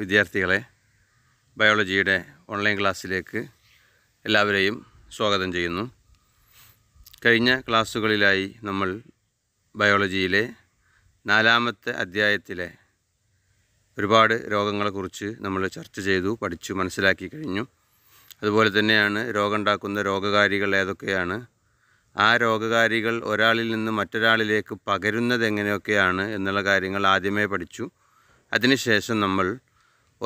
വിദ്യാർത്ഥികളെ ബയോളജിയുടെ ഓൺലൈൻ ക്ലാസ്സിലേക്ക് എല്ലാവരെയും സ്വാഗതം ചെയ്യുന്നു കഴിഞ്ഞ ക്ലാസ്സുകളിലായി നമ്മൾ ബയോളജിയിലെ നാലാമത്തെ അധ്യായത്തിലെ ഒരുപാട് രോഗങ്ങളെക്കുറിച്ച് നമ്മൾ ചർച്ച ചെയ്തു പഠിച്ചു മനസ്സിലാക്കി കഴിഞ്ഞു അതുപോലെ തന്നെയാണ് രോഗമുണ്ടാക്കുന്ന രോഗകാരികൾ ഏതൊക്കെയാണ് ആ രോഗകാരികൾ ഒരാളിൽ നിന്ന് മറ്റൊരാളിലേക്ക് പകരുന്നത് എങ്ങനെയൊക്കെയാണ് എന്നുള്ള കാര്യങ്ങൾ ആദ്യമേ പഠിച്ചു അതിനുശേഷം നമ്മൾ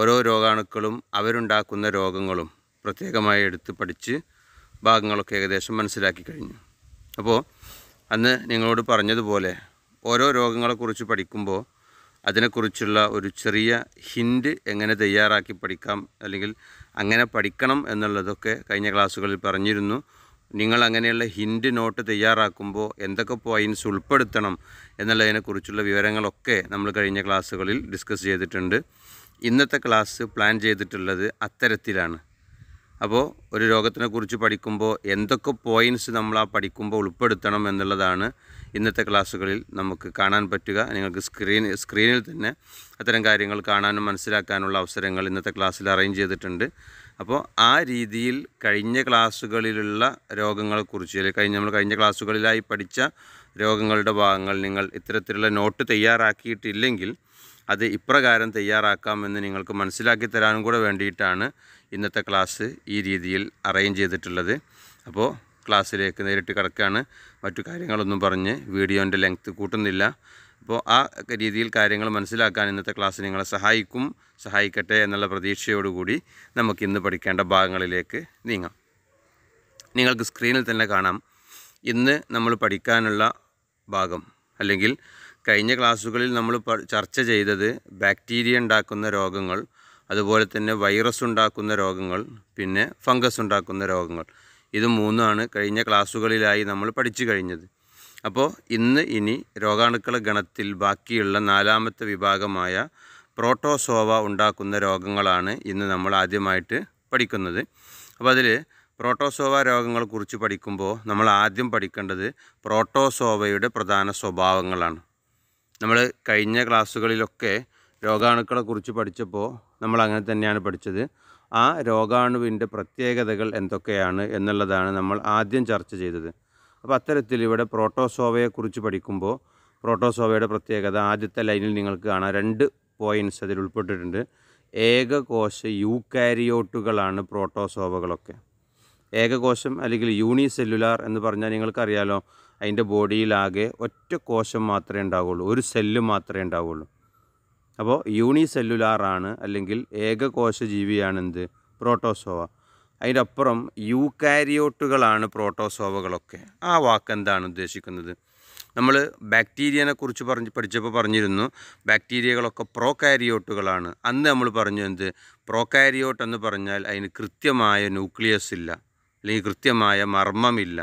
ഓരോ രോഗാണുക്കളും അവരുണ്ടാക്കുന്ന രോഗങ്ങളും പ്രത്യേകമായി എടുത്ത് പഠിച്ച് ഭാഗങ്ങളൊക്കെ ഏകദേശം മനസ്സിലാക്കി കഴിഞ്ഞു അപ്പോൾ അന്ന് നിങ്ങളോട് പറഞ്ഞതുപോലെ ഓരോ രോഗങ്ങളെക്കുറിച്ച് പഠിക്കുമ്പോൾ അതിനെക്കുറിച്ചുള്ള ഒരു ചെറിയ ഹിൻഡ് എങ്ങനെ തയ്യാറാക്കി പഠിക്കാം അല്ലെങ്കിൽ അങ്ങനെ പഠിക്കണം എന്നുള്ളതൊക്കെ കഴിഞ്ഞ ക്ലാസ്സുകളിൽ പറഞ്ഞിരുന്നു നിങ്ങൾ അങ്ങനെയുള്ള ഹിൻഡ് നോട്ട് തയ്യാറാക്കുമ്പോൾ എന്തൊക്കെ പോയിൻറ്റ്സ് ഉൾപ്പെടുത്തണം എന്നുള്ളതിനെക്കുറിച്ചുള്ള വിവരങ്ങളൊക്കെ നമ്മൾ കഴിഞ്ഞ ക്ലാസ്സുകളിൽ ഡിസ്കസ് ചെയ്തിട്ടുണ്ട് ഇന്നത്തെ ക്ലാസ് പ്ലാൻ ചെയ്തിട്ടുള്ളത് അത്തരത്തിലാണ് അപ്പോൾ ഒരു രോഗത്തിനെക്കുറിച്ച് പഠിക്കുമ്പോൾ എന്തൊക്കെ പോയിൻറ്റ്സ് നമ്മൾ ആ പഠിക്കുമ്പോൾ ഉൾപ്പെടുത്തണം എന്നുള്ളതാണ് ഇന്നത്തെ ക്ലാസ്സുകളിൽ നമുക്ക് കാണാൻ പറ്റുക നിങ്ങൾക്ക് സ്ക്രീൻ സ്ക്രീനിൽ തന്നെ അത്തരം കാര്യങ്ങൾ കാണാനും മനസ്സിലാക്കാനുള്ള അവസരങ്ങൾ ഇന്നത്തെ ക്ലാസ്സിൽ അറേഞ്ച് ചെയ്തിട്ടുണ്ട് അപ്പോൾ ആ രീതിയിൽ കഴിഞ്ഞ ക്ലാസ്സുകളിലുള്ള രോഗങ്ങളെക്കുറിച്ച് അല്ലെങ്കിൽ കഴിഞ്ഞ നമ്മൾ കഴിഞ്ഞ ക്ലാസ്സുകളിലായി പഠിച്ച രോഗങ്ങളുടെ ഭാഗങ്ങൾ നിങ്ങൾ ഇത്തരത്തിലുള്ള നോട്ട് തയ്യാറാക്കിയിട്ടില്ലെങ്കിൽ അത് ഇപ്രകാരം തയ്യാറാക്കാമെന്ന് നിങ്ങൾക്ക് മനസ്സിലാക്കി തരാനും കൂടെ വേണ്ടിയിട്ടാണ് ഇന്നത്തെ ക്ലാസ് ഈ രീതിയിൽ അറേഞ്ച് ചെയ്തിട്ടുള്ളത് അപ്പോൾ ക്ലാസ്സിലേക്ക് നേരിട്ട് കിടക്കുകയാണ് മറ്റു കാര്യങ്ങളൊന്നും പറഞ്ഞ് വീഡിയോൻ്റെ ലെങ്ത്ത് കൂട്ടുന്നില്ല അപ്പോൾ ആ രീതിയിൽ കാര്യങ്ങൾ മനസ്സിലാക്കാൻ ഇന്നത്തെ ക്ലാസ് നിങ്ങളെ സഹായിക്കും സഹായിക്കട്ടെ എന്നുള്ള പ്രതീക്ഷയോടുകൂടി നമുക്ക് ഇന്ന് പഠിക്കേണ്ട ഭാഗങ്ങളിലേക്ക് നീങ്ങാം നിങ്ങൾക്ക് സ്ക്രീനിൽ തന്നെ കാണാം ഇന്ന് നമ്മൾ പഠിക്കാനുള്ള ഭാഗം അല്ലെങ്കിൽ കഴിഞ്ഞ ക്ലാസ്സുകളിൽ നമ്മൾ ചർച്ച ചെയ്തത് ബാക്ടീരിയ ഉണ്ടാക്കുന്ന രോഗങ്ങൾ അതുപോലെ തന്നെ വൈറസ് ഉണ്ടാക്കുന്ന രോഗങ്ങൾ പിന്നെ ഫംഗസ് ഉണ്ടാക്കുന്ന രോഗങ്ങൾ ഇത് മൂന്നാണ് കഴിഞ്ഞ ക്ലാസ്സുകളിലായി നമ്മൾ പഠിച്ചു കഴിഞ്ഞത് അപ്പോൾ ഇന്ന് ഇനി രോഗാണുക്കളുടെ ഗണത്തിൽ ബാക്കിയുള്ള നാലാമത്തെ വിഭാഗമായ പ്രോട്ടോസോവ ഉണ്ടാക്കുന്ന രോഗങ്ങളാണ് ഇന്ന് നമ്മൾ ആദ്യമായിട്ട് പഠിക്കുന്നത് അപ്പോൾ അതിൽ പ്രോട്ടോസോവ രോഗങ്ങളെക്കുറിച്ച് പഠിക്കുമ്പോൾ നമ്മൾ ആദ്യം പഠിക്കേണ്ടത് പ്രോട്ടോസോവയുടെ പ്രധാന സ്വഭാവങ്ങളാണ് നമ്മൾ കഴിഞ്ഞ ക്ലാസ്സുകളിലൊക്കെ രോഗാണുക്കളെ കുറിച്ച് പഠിച്ചപ്പോൾ നമ്മൾ അങ്ങനെ തന്നെയാണ് പഠിച്ചത് ആ രോഗാണുവിൻ്റെ പ്രത്യേകതകൾ എന്തൊക്കെയാണ് എന്നുള്ളതാണ് നമ്മൾ ആദ്യം ചർച്ച ചെയ്തത് അപ്പോൾ അത്തരത്തിൽ ഇവിടെ പ്രോട്ടോസോവയെക്കുറിച്ച് പഠിക്കുമ്പോൾ പ്രോട്ടോസോവയുടെ പ്രത്യേകത ആദ്യത്തെ ലൈനിൽ നിങ്ങൾക്ക് കാണാം രണ്ട് പോയിൻറ്റ്സ് അതിൽ ഉൾപ്പെട്ടിട്ടുണ്ട് ഏകകോശ യൂക്കാരിയോട്ടുകളാണ് പ്രോട്ടോസോവകളൊക്കെ ഏകകോശം അല്ലെങ്കിൽ യൂണിസെല്ലുലാർ എന്ന് പറഞ്ഞാൽ നിങ്ങൾക്കറിയാലോ അതിൻ്റെ ബോഡിയിലാകെ ഒറ്റ കോശം മാത്രമേ ഉണ്ടാവുകയുള്ളൂ ഒരു സെല്ല് മാത്രമേ ഉണ്ടാവുകയുള്ളൂ അപ്പോൾ സെല്ലുലാറാണ് അല്ലെങ്കിൽ ഏകകോശ ജീവിയാണെന്ത് പ്രോട്ടോസോവ അതിൻ്റെ അപ്പുറം യൂക്കാരിയോട്ടുകളാണ് പ്രോട്ടോസോവകളൊക്കെ ആ വാക്ക് എന്താണ് ഉദ്ദേശിക്കുന്നത് നമ്മൾ ബാക്ടീരിയനെ കുറിച്ച് പറഞ്ഞ് പഠിച്ചപ്പോൾ പറഞ്ഞിരുന്നു ബാക്ടീരിയകളൊക്കെ കാരിയോട്ടുകളാണ് അന്ന് നമ്മൾ പറഞ്ഞു എന്ത് പ്രോകാരിയോട്ട് എന്ന് പറഞ്ഞാൽ അതിന് കൃത്യമായ ന്യൂക്ലിയസ് ഇല്ല അല്ലെങ്കിൽ കൃത്യമായ മർമ്മമില്ല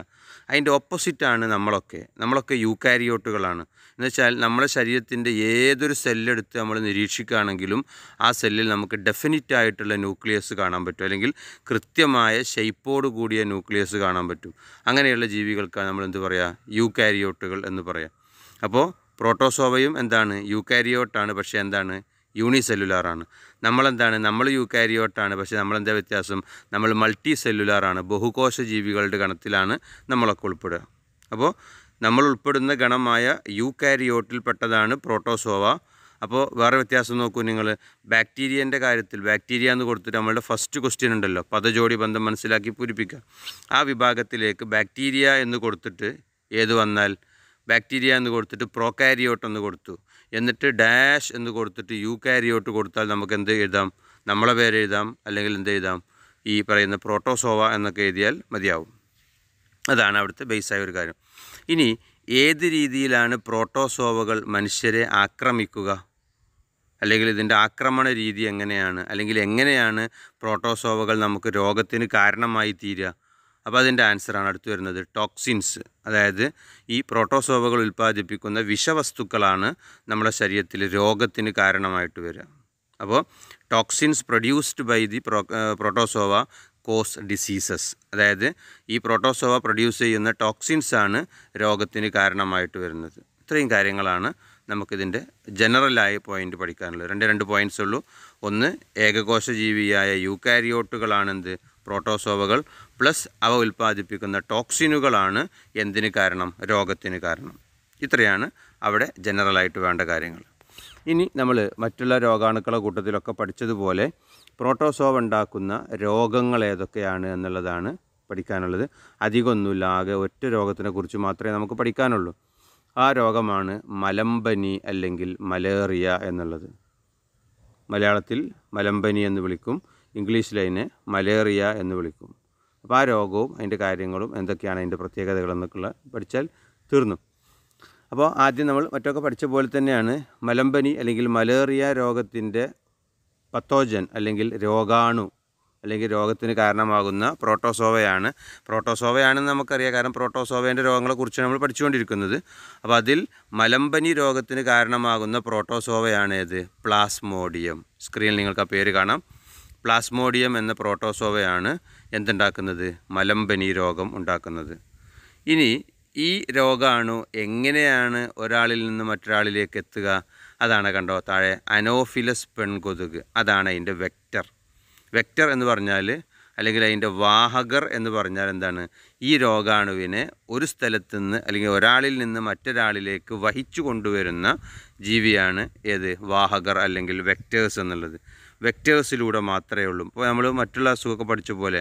അതിൻ്റെ ഓപ്പോസിറ്റാണ് നമ്മളൊക്കെ നമ്മളൊക്കെ യൂക്കാരിയോട്ടുകളാണ് എന്നുവെച്ചാൽ നമ്മുടെ ശരീരത്തിൻ്റെ ഏതൊരു സെല്ലെടുത്ത് നമ്മൾ നിരീക്ഷിക്കുകയാണെങ്കിലും ആ സെല്ലിൽ നമുക്ക് ഡെഫിനറ്റ് ആയിട്ടുള്ള ന്യൂക്ലിയസ് കാണാൻ പറ്റും അല്ലെങ്കിൽ കൃത്യമായ ഷെയ്പ്പോട് കൂടിയ ന്യൂക്ലിയസ് കാണാൻ പറ്റും അങ്ങനെയുള്ള ജീവികൾക്കാണ് നമ്മൾ എന്ത് പറയുക യൂക്കാരിയോട്ടുകൾ എന്ന് പറയാം അപ്പോൾ പ്രോട്ടോസോവയും എന്താണ് യൂക്കാരിയോട്ടാണ് പക്ഷേ എന്താണ് യൂണിസെല്ലുലാറാണ് നമ്മളെന്താണ് നമ്മൾ യു കാരിയോട്ടാണ് പക്ഷേ നമ്മളെന്താ വ്യത്യാസം നമ്മൾ മൾട്ടി സെല്ലുലാറാണ് ബഹുകോശ ജീവികളുടെ ഗണത്തിലാണ് നമ്മളൊക്കെ ഉൾപ്പെടുക അപ്പോൾ നമ്മൾ ഉൾപ്പെടുന്ന ഗണമായ യു പെട്ടതാണ് പ്രോട്ടോസോവ അപ്പോൾ വേറെ വ്യത്യാസം നോക്കൂ നിങ്ങൾ ബാക്ടീരിയൻ്റെ കാര്യത്തിൽ ബാക്ടീരിയ എന്ന് കൊടുത്തിട്ട് നമ്മളുടെ ഫസ്റ്റ് ക്വസ്റ്റ്യൻ ഉണ്ടല്ലോ പദജോടി ബന്ധം മനസ്സിലാക്കി പൂരിപ്പിക്കുക ആ വിഭാഗത്തിലേക്ക് ബാക്ടീരിയ എന്ന് കൊടുത്തിട്ട് ഏത് വന്നാൽ ബാക്ടീരിയ എന്ന് കൊടുത്തിട്ട് പ്രോകാരിയോട്ട് എന്ന് കൊടുത്തു എന്നിട്ട് ഡാഷ് എന്ന് കൊടുത്തിട്ട് യു കാരിയോട്ട് കൊടുത്താൽ നമുക്ക് എന്ത് എഴുതാം നമ്മളെ പേര് എഴുതാം അല്ലെങ്കിൽ എന്ത് എഴുതാം ഈ പറയുന്ന പ്രോട്ടോസോവ എന്നൊക്കെ എഴുതിയാൽ മതിയാവും അതാണ് അവിടുത്തെ ബേസായ ഒരു കാര്യം ഇനി ഏത് രീതിയിലാണ് പ്രോട്ടോസോവകൾ മനുഷ്യരെ ആക്രമിക്കുക അല്ലെങ്കിൽ ഇതിൻ്റെ ആക്രമണ രീതി എങ്ങനെയാണ് അല്ലെങ്കിൽ എങ്ങനെയാണ് പ്രോട്ടോസോവകൾ നമുക്ക് രോഗത്തിന് കാരണമായി തീരുക അപ്പോൾ അതിൻ്റെ ആൻസറാണ് അടുത്ത് വരുന്നത് ടോക്സിൻസ് അതായത് ഈ പ്രോട്ടോസോവകൾ ഉൽപ്പാദിപ്പിക്കുന്ന വിഷവസ്തുക്കളാണ് നമ്മുടെ ശരീരത്തിൽ രോഗത്തിന് കാരണമായിട്ട് വരിക അപ്പോൾ toxins produced by the pro protozoa cause diseases അതായത് ഈ പ്രോട്ടോസോവ പ്രൊഡ്യൂസ് ചെയ്യുന്ന ടോക്സിൻസാണ് രോഗത്തിന് കാരണമായിട്ട് വരുന്നത് ഇത്രയും കാര്യങ്ങളാണ് നമുക്കിതിൻ്റെ ജനറലായ പോയിൻ്റ് പഠിക്കാനുള്ളത് രണ്ട് രണ്ട് പോയിൻറ്സ് ഉള്ളൂ ഒന്ന് ഏകകോശ ജീവിയായ കാരിയോട്ടുകളാണെന്ത് പ്രോട്ടോസോവകൾ പ്ലസ് അവ ഉൽപ്പാദിപ്പിക്കുന്ന ടോക്സിനുകളാണ് എന്തിന് കാരണം രോഗത്തിന് കാരണം ഇത്രയാണ് അവിടെ ജനറലായിട്ട് വേണ്ട കാര്യങ്ങൾ ഇനി നമ്മൾ മറ്റുള്ള രോഗാണുക്കളെ കൂട്ടത്തിലൊക്കെ പഠിച്ചതുപോലെ പ്രോട്ടോസോവ് ഉണ്ടാക്കുന്ന രോഗങ്ങൾ ഏതൊക്കെയാണ് എന്നുള്ളതാണ് പഠിക്കാനുള്ളത് അധികമൊന്നുമില്ല ആകെ ഒറ്റ രോഗത്തിനെ കുറിച്ച് മാത്രമേ നമുക്ക് പഠിക്കാനുള്ളൂ ആ രോഗമാണ് മലമ്പനി അല്ലെങ്കിൽ മലേറിയ എന്നുള്ളത് മലയാളത്തിൽ മലമ്പനി എന്ന് വിളിക്കും ഇംഗ്ലീഷിൽ അതിനെ മലേറിയ എന്ന് വിളിക്കും അപ്പോൾ ആ രോഗവും അതിൻ്റെ കാര്യങ്ങളും എന്തൊക്കെയാണ് അതിൻ്റെ എന്നൊക്കെയുള്ള പഠിച്ചാൽ തീർന്നു അപ്പോൾ ആദ്യം നമ്മൾ മറ്റൊക്കെ പഠിച്ച പോലെ തന്നെയാണ് മലമ്പനി അല്ലെങ്കിൽ മലേറിയ രോഗത്തിൻ്റെ പത്തോജൻ അല്ലെങ്കിൽ രോഗാണു അല്ലെങ്കിൽ രോഗത്തിന് കാരണമാകുന്ന പ്രോട്ടോസോവയാണ് പ്രോട്ടോസോവയാണെന്ന് നമുക്കറിയാം കാരണം പ്രോട്ടോസോവേൻ്റെ രോഗങ്ങളെക്കുറിച്ച് നമ്മൾ പഠിച്ചുകൊണ്ടിരിക്കുന്നത് അപ്പോൾ അതിൽ മലമ്പനി രോഗത്തിന് കാരണമാകുന്ന പ്രോട്ടോസോവയാണ് ഏത് പ്ലാസ്മോഡിയം സ്ക്രീനിൽ നിങ്ങൾക്ക് ആ പേര് കാണാം പ്ലാസ്മോഡിയം എന്ന പ്രോട്ടോസോവയാണ് എന്തുണ്ടാക്കുന്നത് മലമ്പനി രോഗം ഉണ്ടാക്കുന്നത് ഇനി ഈ രോഗാണു എങ്ങനെയാണ് ഒരാളിൽ നിന്ന് മറ്റൊരാളിലേക്ക് എത്തുക അതാണ് കണ്ടോ താഴെ അനോഫിലസ് പെൺകൊതുക് അതാണ് അതിൻ്റെ വെക്റ്റർ വെക്റ്റർ എന്ന് പറഞ്ഞാൽ അല്ലെങ്കിൽ അതിൻ്റെ വാഹകർ എന്ന് പറഞ്ഞാൽ എന്താണ് ഈ രോഗാണുവിനെ ഒരു സ്ഥലത്ത് നിന്ന് അല്ലെങ്കിൽ ഒരാളിൽ നിന്ന് മറ്റൊരാളിലേക്ക് വഹിച്ചു കൊണ്ടുവരുന്ന ജീവിയാണ് ഏത് വാഹകർ അല്ലെങ്കിൽ വെക്റ്റേഴ്സ് എന്നുള്ളത് വെക്റ്റേഴ്സിലൂടെ മാത്രമേ ഉള്ളൂ ഇപ്പോൾ നമ്മൾ മറ്റുള്ള അസുഖമൊക്കെ പഠിച്ച പോലെ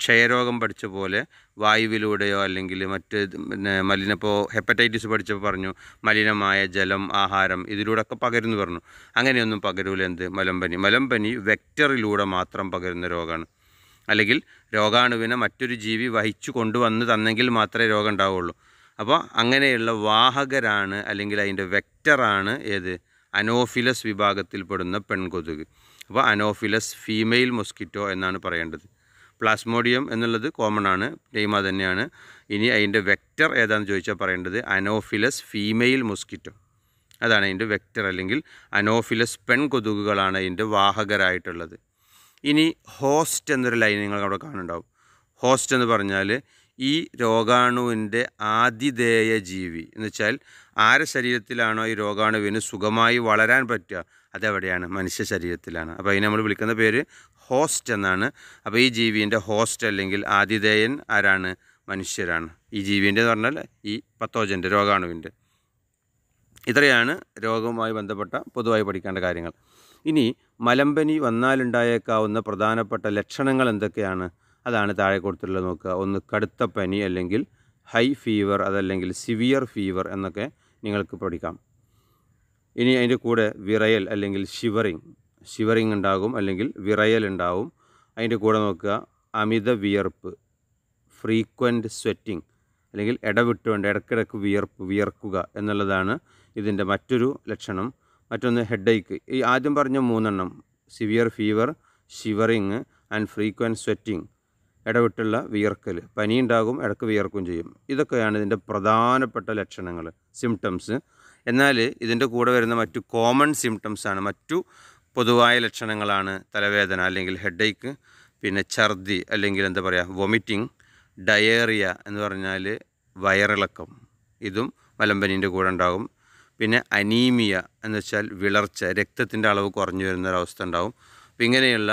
ക്ഷയരോഗം പഠിച്ച പോലെ വായുവിലൂടെയോ അല്ലെങ്കിൽ മറ്റ് പിന്നെ മലിന ഇപ്പോൾ ഹെപ്പറ്റൈറ്റിസ് പഠിച്ചപ്പോൾ പറഞ്ഞു മലിനമായ ജലം ആഹാരം ഇതിലൂടെ ഒക്കെ പകരുന്നു പറഞ്ഞു അങ്ങനെയൊന്നും പകരൂല എന്ത് മലമ്പനി മലമ്പനി വെക്റ്ററിലൂടെ മാത്രം പകരുന്ന രോഗമാണ് അല്ലെങ്കിൽ രോഗാണുവിനെ മറ്റൊരു ജീവി വഹിച്ചു കൊണ്ടുവന്ന് തന്നെങ്കിൽ മാത്രമേ രോഗം ഉണ്ടാവുള്ളൂ അപ്പോൾ അങ്ങനെയുള്ള വാഹകരാണ് അല്ലെങ്കിൽ അതിൻ്റെ വെക്റ്ററാണ് ഏത് അനോഫിലസ് വിഭാഗത്തിൽപ്പെടുന്ന പെൺകൊതുക് അപ്പോൾ അനോഫിലസ് ഫീമെയിൽ മൊസ്കിറ്റോ എന്നാണ് പറയേണ്ടത് പ്ലാസ്മോഡിയം എന്നുള്ളത് കോമൺ ആണ് നെയ്മ തന്നെയാണ് ഇനി അതിൻ്റെ വെക്റ്റർ ഏതാണെന്ന് ചോദിച്ചാൽ പറയേണ്ടത് അനോഫിലസ് ഫീമെയിൽ മൊസ്കിറ്റോ അതാണ് അതിൻ്റെ വെക്റ്റർ അല്ലെങ്കിൽ അനോഫിലസ് കൊതുകുകളാണ് അതിൻ്റെ വാഹകരായിട്ടുള്ളത് ഇനി ഹോസ്റ്റ് എന്നൊരു ലൈൻ നിങ്ങൾ അവിടെ കാണുന്നുണ്ടാവും ഹോസ്റ്റ് എന്ന് പറഞ്ഞാൽ ഈ രോഗാണുവിൻ്റെ ആതിഥേയ ജീവി എന്ന് വെച്ചാൽ ആരെ ശരീരത്തിലാണോ ഈ രോഗാണുവിന് സുഖമായി വളരാൻ പറ്റുക അതെവിടെയാണ് മനുഷ്യ ശരീരത്തിലാണ് അപ്പോൾ അതിനെ നമ്മൾ വിളിക്കുന്ന പേര് ഹോസ്റ്റ് എന്നാണ് അപ്പോൾ ഈ ജീവിൻ്റെ ഹോസ്റ്റ് അല്ലെങ്കിൽ ആതിഥേയൻ ആരാണ് മനുഷ്യരാണ് ഈ ജീവിൻ്റെ എന്ന് പറഞ്ഞാൽ ഈ പത്തോജൻ്റെ രോഗാണുവിൻ്റെ ഇത്രയാണ് രോഗവുമായി ബന്ധപ്പെട്ട പൊതുവായി പഠിക്കേണ്ട കാര്യങ്ങൾ ഇനി മലമ്പനി വന്നാലുണ്ടായേക്കാവുന്ന പ്രധാനപ്പെട്ട ലക്ഷണങ്ങൾ എന്തൊക്കെയാണ് അതാണ് താഴെ കൊടുത്തിട്ടുള്ളത് നോക്കുക ഒന്ന് കടുത്ത പനി അല്ലെങ്കിൽ ഹൈ ഫീവർ അതല്ലെങ്കിൽ സിവിയർ ഫീവർ എന്നൊക്കെ നിങ്ങൾക്ക് പഠിക്കാം ഇനി അതിൻ്റെ കൂടെ വിറയൽ അല്ലെങ്കിൽ ഷിവറിങ് ഷിവറിങ് ഉണ്ടാകും അല്ലെങ്കിൽ വിറയൽ ഉണ്ടാവും അതിൻ്റെ കൂടെ നോക്കുക അമിത വിയർപ്പ് ഫ്രീക്വൻറ്റ് സ്വെറ്റിംഗ് അല്ലെങ്കിൽ ഇടവിട്ടുകൊണ്ട് ഇടയ്ക്കിടയ്ക്ക് വിയർപ്പ് വിയർക്കുക എന്നുള്ളതാണ് ഇതിൻ്റെ മറ്റൊരു ലക്ഷണം മറ്റൊന്ന് ഹെഡേക്ക് ഈ ആദ്യം പറഞ്ഞ മൂന്നെണ്ണം severe fever shivering and frequent sweating ഇടവിട്ടുള്ള വിയർക്കൽ പനിയുണ്ടാകും ഇടക്ക് വിയർക്കും ചെയ്യും ഇതൊക്കെയാണ് ഇതിൻ്റെ പ്രധാനപ്പെട്ട ലക്ഷണങ്ങൾ സിംറ്റംസ് എന്നാൽ ഇതിൻ്റെ കൂടെ വരുന്ന മറ്റു കോമൺ സിംറ്റംസാണ് മറ്റു പൊതുവായ ലക്ഷണങ്ങളാണ് തലവേദന അല്ലെങ്കിൽ ഹെഡേക്ക് പിന്നെ ഛർദി അല്ലെങ്കിൽ എന്താ പറയുക വൊമിറ്റിംഗ് ഡയേറിയ എന്ന് പറഞ്ഞാൽ വയറിളക്കം ഇതും മലമ്പനീൻ്റെ കൂടെ ഉണ്ടാകും പിന്നെ അനീമിയ എന്ന് വെച്ചാൽ വിളർച്ച രക്തത്തിൻ്റെ അളവ് കുറഞ്ഞു വരുന്നൊരവസ്ഥ ഉണ്ടാകും അപ്പോൾ ഇങ്ങനെയുള്ള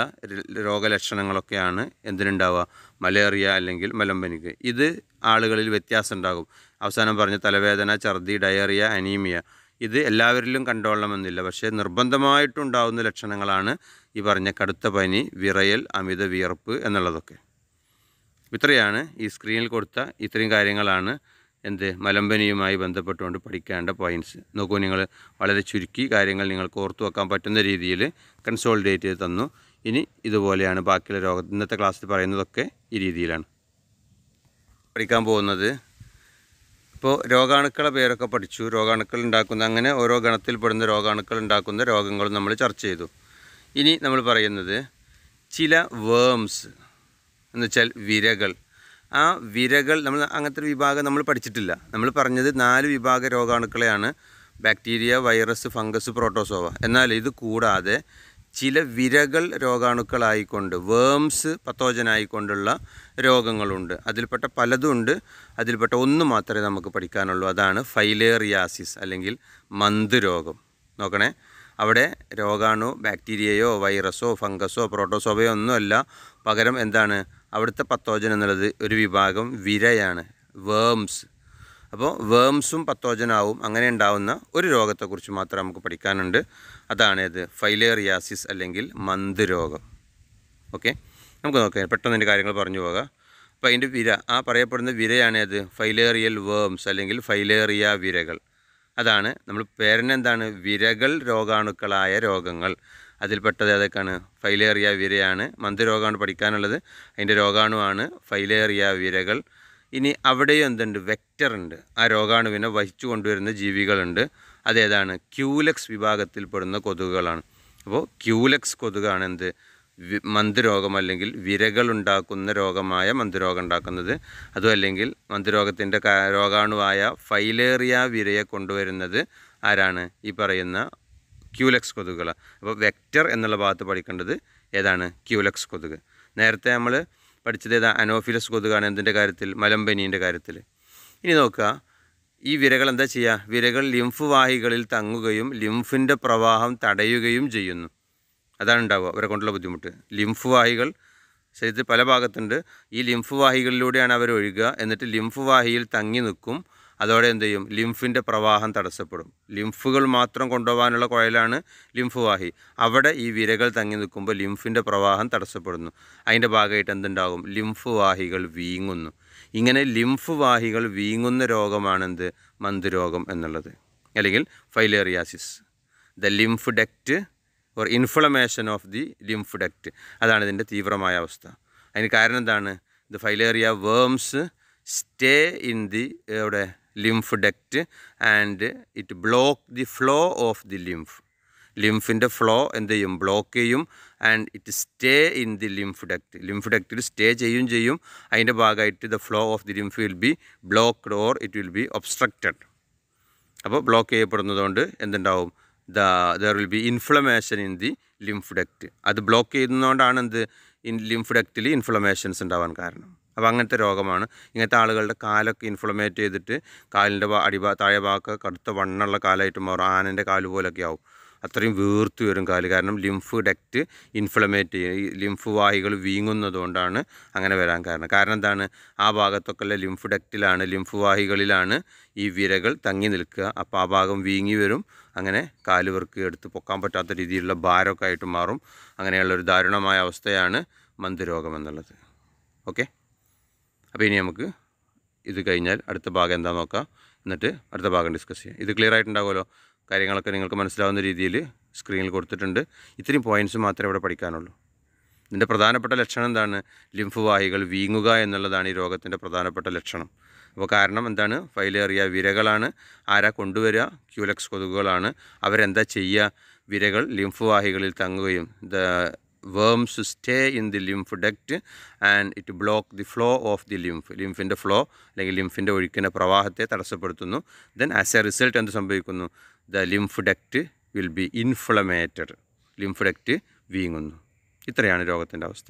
രോഗലക്ഷണങ്ങളൊക്കെയാണ് എന്തിനുണ്ടാവുക മലേറിയ അല്ലെങ്കിൽ മലമ്പനിക്ക് ഇത് ആളുകളിൽ വ്യത്യാസം ഉണ്ടാകും അവസാനം പറഞ്ഞ തലവേദന ഛർദി ഡയറിയ അനീമിയ ഇത് എല്ലാവരിലും കണ്ടോളണമെന്നില്ല പക്ഷേ നിർബന്ധമായിട്ടുണ്ടാകുന്ന ലക്ഷണങ്ങളാണ് ഈ പറഞ്ഞ കടുത്ത പനി വിറയൽ അമിത വിയർപ്പ് എന്നുള്ളതൊക്കെ ഇത്രയാണ് ഈ സ്ക്രീനിൽ കൊടുത്ത ഇത്രയും കാര്യങ്ങളാണ് എന്ത് മലമ്പനിയുമായി ബന്ധപ്പെട്ടുകൊണ്ട് പഠിക്കേണ്ട പോയിൻറ്റ്സ് നോക്കൂ നിങ്ങൾ വളരെ ചുരുക്കി കാര്യങ്ങൾ നിങ്ങൾക്ക് ഓർത്തു വെക്കാൻ പറ്റുന്ന രീതിയിൽ കൺസോൾഡേറ്റ് ചെയ്ത് തന്നു ഇനി ഇതുപോലെയാണ് ബാക്കിയുള്ള രോഗ ഇന്നത്തെ ക്ലാസ്സിൽ പറയുന്നതൊക്കെ ഈ രീതിയിലാണ് പഠിക്കാൻ പോകുന്നത് ഇപ്പോൾ രോഗാണുക്കളെ പേരൊക്കെ പഠിച്ചു രോഗാണുക്കൾ ഉണ്ടാക്കുന്ന അങ്ങനെ ഓരോ ഗണത്തിൽപ്പെടുന്ന രോഗാണുക്കൾ ഉണ്ടാക്കുന്ന രോഗങ്ങളും നമ്മൾ ചർച്ച ചെയ്തു ഇനി നമ്മൾ പറയുന്നത് ചില വേംസ് എന്നുവെച്ചാൽ വിരകൾ ആ വിരകൾ നമ്മൾ അങ്ങനത്തെ ഒരു വിഭാഗം നമ്മൾ പഠിച്ചിട്ടില്ല നമ്മൾ പറഞ്ഞത് നാല് വിഭാഗ രോഗാണുക്കളെയാണ് ബാക്ടീരിയ വൈറസ് ഫംഗസ് പ്രോട്ടോസോവ എന്നാൽ ഇത് കൂടാതെ ചില വിരകൾ രോഗാണുക്കളായിക്കൊണ്ട് വേംസ് പത്തോജനായിക്കൊണ്ടുള്ള രോഗങ്ങളുണ്ട് അതിൽപ്പെട്ട പലതുണ്ട് അതിൽപ്പെട്ട ഒന്ന് മാത്രമേ നമുക്ക് പഠിക്കാനുള്ളൂ അതാണ് ഫൈലേറിയാസിസ് അല്ലെങ്കിൽ മന്ത് രോഗം നോക്കണേ അവിടെ രോഗാണു ബാക്ടീരിയയോ വൈറസോ ഫംഗസോ പ്രോട്ടോസോവയോ ഒന്നുമല്ല പകരം എന്താണ് അവിടുത്തെ പത്തോജൻ എന്നുള്ളത് ഒരു വിഭാഗം വിരയാണ് വേംസ് അപ്പോൾ വേംസും പത്തോജനാവും അങ്ങനെ ഉണ്ടാവുന്ന ഒരു രോഗത്തെക്കുറിച്ച് മാത്രം നമുക്ക് പഠിക്കാനുണ്ട് അതാണ് ഇത് ഫൈലേറിയാസിസ് അല്ലെങ്കിൽ മന്ത് രോഗം ഓക്കെ നമുക്ക് നോക്കാം പെട്ടെന്ന് എൻ്റെ കാര്യങ്ങൾ പറഞ്ഞു പോകാം അപ്പോൾ അതിൻ്റെ വിര ആ പറയപ്പെടുന്ന വിരയാണേത് ഫൈലേറിയൽ വേംസ് അല്ലെങ്കിൽ ഫൈലേറിയ വിരകൾ അതാണ് നമ്മൾ പേരിനെന്താണ് വിരകൾ രോഗാണുക്കളായ രോഗങ്ങൾ അതിൽപ്പെട്ടത് ഏതൊക്കെയാണ് ഫൈലേറിയ വിരയാണ് മന്ദരോഗമാണ് പഠിക്കാനുള്ളത് അതിൻ്റെ രോഗാണുവാണ് ഫൈലേറിയ വിരകൾ ഇനി അവിടെയും എന്തുണ്ട് വെക്റ്റർ ഉണ്ട് ആ രോഗാണുവിനെ വഹിച്ചു കൊണ്ടുവരുന്ന ജീവികളുണ്ട് അതേതാണ് ക്യൂലക്സ് വിഭാഗത്തിൽപ്പെടുന്ന കൊതുകുകളാണ് അപ്പോൾ ക്യൂലക്സ് കൊതുകാണ് എന്ത് മന്ദരോഗം അല്ലെങ്കിൽ വിരകളുണ്ടാക്കുന്ന രോഗമായ മന്ദരോഗം ഉണ്ടാക്കുന്നത് അതുമല്ലെങ്കിൽ അല്ലെങ്കിൽ രോഗാണുവായ ഫൈലേറിയ വിരയെ കൊണ്ടുവരുന്നത് ആരാണ് ഈ പറയുന്ന ക്യൂലെക്സ് കൊതുകുകളാണ് അപ്പോൾ വെക്റ്റർ എന്നുള്ള ഭാഗത്ത് പഠിക്കേണ്ടത് ഏതാണ് ക്യൂലെക്സ് കൊതുക് നേരത്തെ നമ്മൾ പഠിച്ചത് ഏതാ അനോഫിലസ് കൊതുകാണ് എന്തിൻ്റെ കാര്യത്തിൽ മലമ്പനീൻ്റെ കാര്യത്തിൽ ഇനി നോക്കുക ഈ വിരകൾ എന്താ ചെയ്യുക വിരകൾ ലിംഫ് വാഹികളിൽ തങ്ങുകയും ലിംഫിൻ്റെ പ്രവാഹം തടയുകയും ചെയ്യുന്നു അതാണ് ഉണ്ടാവുക അവരെ കൊണ്ടുള്ള ബുദ്ധിമുട്ട് ലിംഫ് വാഹികൾ ശരീരത്തിൽ പല ഭാഗത്തുണ്ട് ഈ ലിംഫ് വാഹികളിലൂടെയാണ് അവർ ഒഴുകുക എന്നിട്ട് ലിംഫ് വാഹിയിൽ തങ്ങി നിൽക്കും അതോടെ എന്ത് ചെയ്യും ലിംഫിൻ്റെ പ്രവാഹം തടസ്സപ്പെടും ലിംഫുകൾ മാത്രം കൊണ്ടുപോകാനുള്ള കുഴലാണ് ലിംഫ് വാഹി അവിടെ ഈ വിരകൾ തങ്ങി നിൽക്കുമ്പോൾ ലിംഫിൻ്റെ പ്രവാഹം തടസ്സപ്പെടുന്നു അതിൻ്റെ ഭാഗമായിട്ട് എന്തുണ്ടാകും ലിംഫ് വാഹികൾ വീങ്ങുന്നു ഇങ്ങനെ ലിംഫ് വാഹികൾ വീങ്ങുന്ന രോഗമാണെന്ത് മന്ദരോഗം എന്നുള്ളത് അല്ലെങ്കിൽ filariasis the lymph duct or inflammation of the lymph duct അതാണ് ഇതിൻ്റെ തീവ്രമായ അവസ്ഥ അതിന് കാരണം എന്താണ് the filaria worms stay in the എവിടെ lymph duct and it block the flow of the lymph ലിംഫിൻ്റെ ഫ്ലോ എന്ത് ചെയ്യും ബ്ലോക്ക് ചെയ്യും and it stay in the lymph duct lymph ഡെക്റ്റിൽ സ്റ്റേ ചെയ്യും ചെയ്യും അതിൻ്റെ ഭാഗമായിട്ട് the flow of the lymph will be blocked or it will B obstructed അപ്പോൾ ബ്ലോക്ക് ചെയ്യപ്പെടുന്നതുകൊണ്ട് എന്തുണ്ടാവും the there will be inflammation in the lymph duct അത് block ചെയ്യുന്നതുകൊണ്ടാണ് എന്ത് ഇൻ ലിംഫ് ഡെക്റ്റിൽ ഇൻഫ്ലമേഷൻസ് ഉണ്ടാവാൻ കാരണം അപ്പോൾ അങ്ങനത്തെ രോഗമാണ് ഇങ്ങനത്തെ ആളുകളുടെ കാലൊക്കെ ഇൻഫ്ലമേറ്റ് ചെയ്തിട്ട് കാലിൻ്റെ അടിഭാ താഴെ ഭാഗമൊക്കെ കടുത്ത വണ്ണുള്ള കാലായിട്ട് മാറും ആനൻ്റെ കാല് പോലൊക്കെ ആവും അത്രയും വീർത്ത് വരും കാല് കാരണം ലിംഫ് ഡക്റ്റ് ഇൻഫ്ലമേറ്റ് ചെയ്യും ഈ ലിംഫ് വാഹികൾ വീങ്ങുന്നതുകൊണ്ടാണ് അങ്ങനെ വരാൻ കാരണം കാരണം എന്താണ് ആ ഭാഗത്തൊക്കെ ലിംഫ് ഡെക്റ്റിലാണ് ലിംഫ് വാഹികളിലാണ് ഈ വിരകൾ തങ്ങി നിൽക്കുക അപ്പോൾ ആ ഭാഗം വീങ്ങി വരും അങ്ങനെ കാല് വർക്ക് എടുത്ത് പൊക്കാൻ പറ്റാത്ത രീതിയിലുള്ള ഭാരമൊക്കെ ആയിട്ട് മാറും അങ്ങനെയുള്ളൊരു ദാരുണമായ അവസ്ഥയാണ് മന്ദരോഗം എന്നുള്ളത് ഓക്കെ അപ്പോൾ ഇനി നമുക്ക് ഇത് കഴിഞ്ഞാൽ അടുത്ത ഭാഗം എന്താ നോക്കാം എന്നിട്ട് അടുത്ത ഭാഗം ഡിസ്കസ് ചെയ്യാം ഇത് ക്ലിയർ ആയിട്ടുണ്ടാവുമല്ലോ കാര്യങ്ങളൊക്കെ നിങ്ങൾക്ക് മനസ്സിലാവുന്ന രീതിയിൽ സ്ക്രീനിൽ കൊടുത്തിട്ടുണ്ട് ഇത്രയും പോയിൻറ്റ്സ് മാത്രമേ ഇവിടെ പഠിക്കാനുള്ളൂ ഇതിൻ്റെ പ്രധാനപ്പെട്ട ലക്ഷണം എന്താണ് ലിംഫ് വാഹികൾ വീങ്ങുക എന്നുള്ളതാണ് ഈ രോഗത്തിൻ്റെ പ്രധാനപ്പെട്ട ലക്ഷണം അപ്പോൾ കാരണം എന്താണ് ഫൈലേറിയ വിരകളാണ് ആരാ കൊണ്ടുവരിക ക്യൂലക്സ് കൊതുകുകളാണ് അവരെന്താ ചെയ്യുക വിരകൾ ലിംഫ് വാഹികളിൽ തങ്ങുകയും worms stay in the lymph duct and it block the flow of the lymph. ലിംഫിൻ്റെ ഫ്ലോ അല്ലെങ്കിൽ ലിംഫിൻ്റെ ഒഴുക്കിൻ്റെ പ്രവാഹത്തെ തടസ്സപ്പെടുത്തുന്നു ദെൻ ആസ് എ റിസൾട്ട് എന്ത് സംഭവിക്കുന്നു the lymph duct will be inflamed lymph duct വീങ്ങുന്നു ഇത്രയാണ് രോഗത്തിൻ്റെ അവസ്ഥ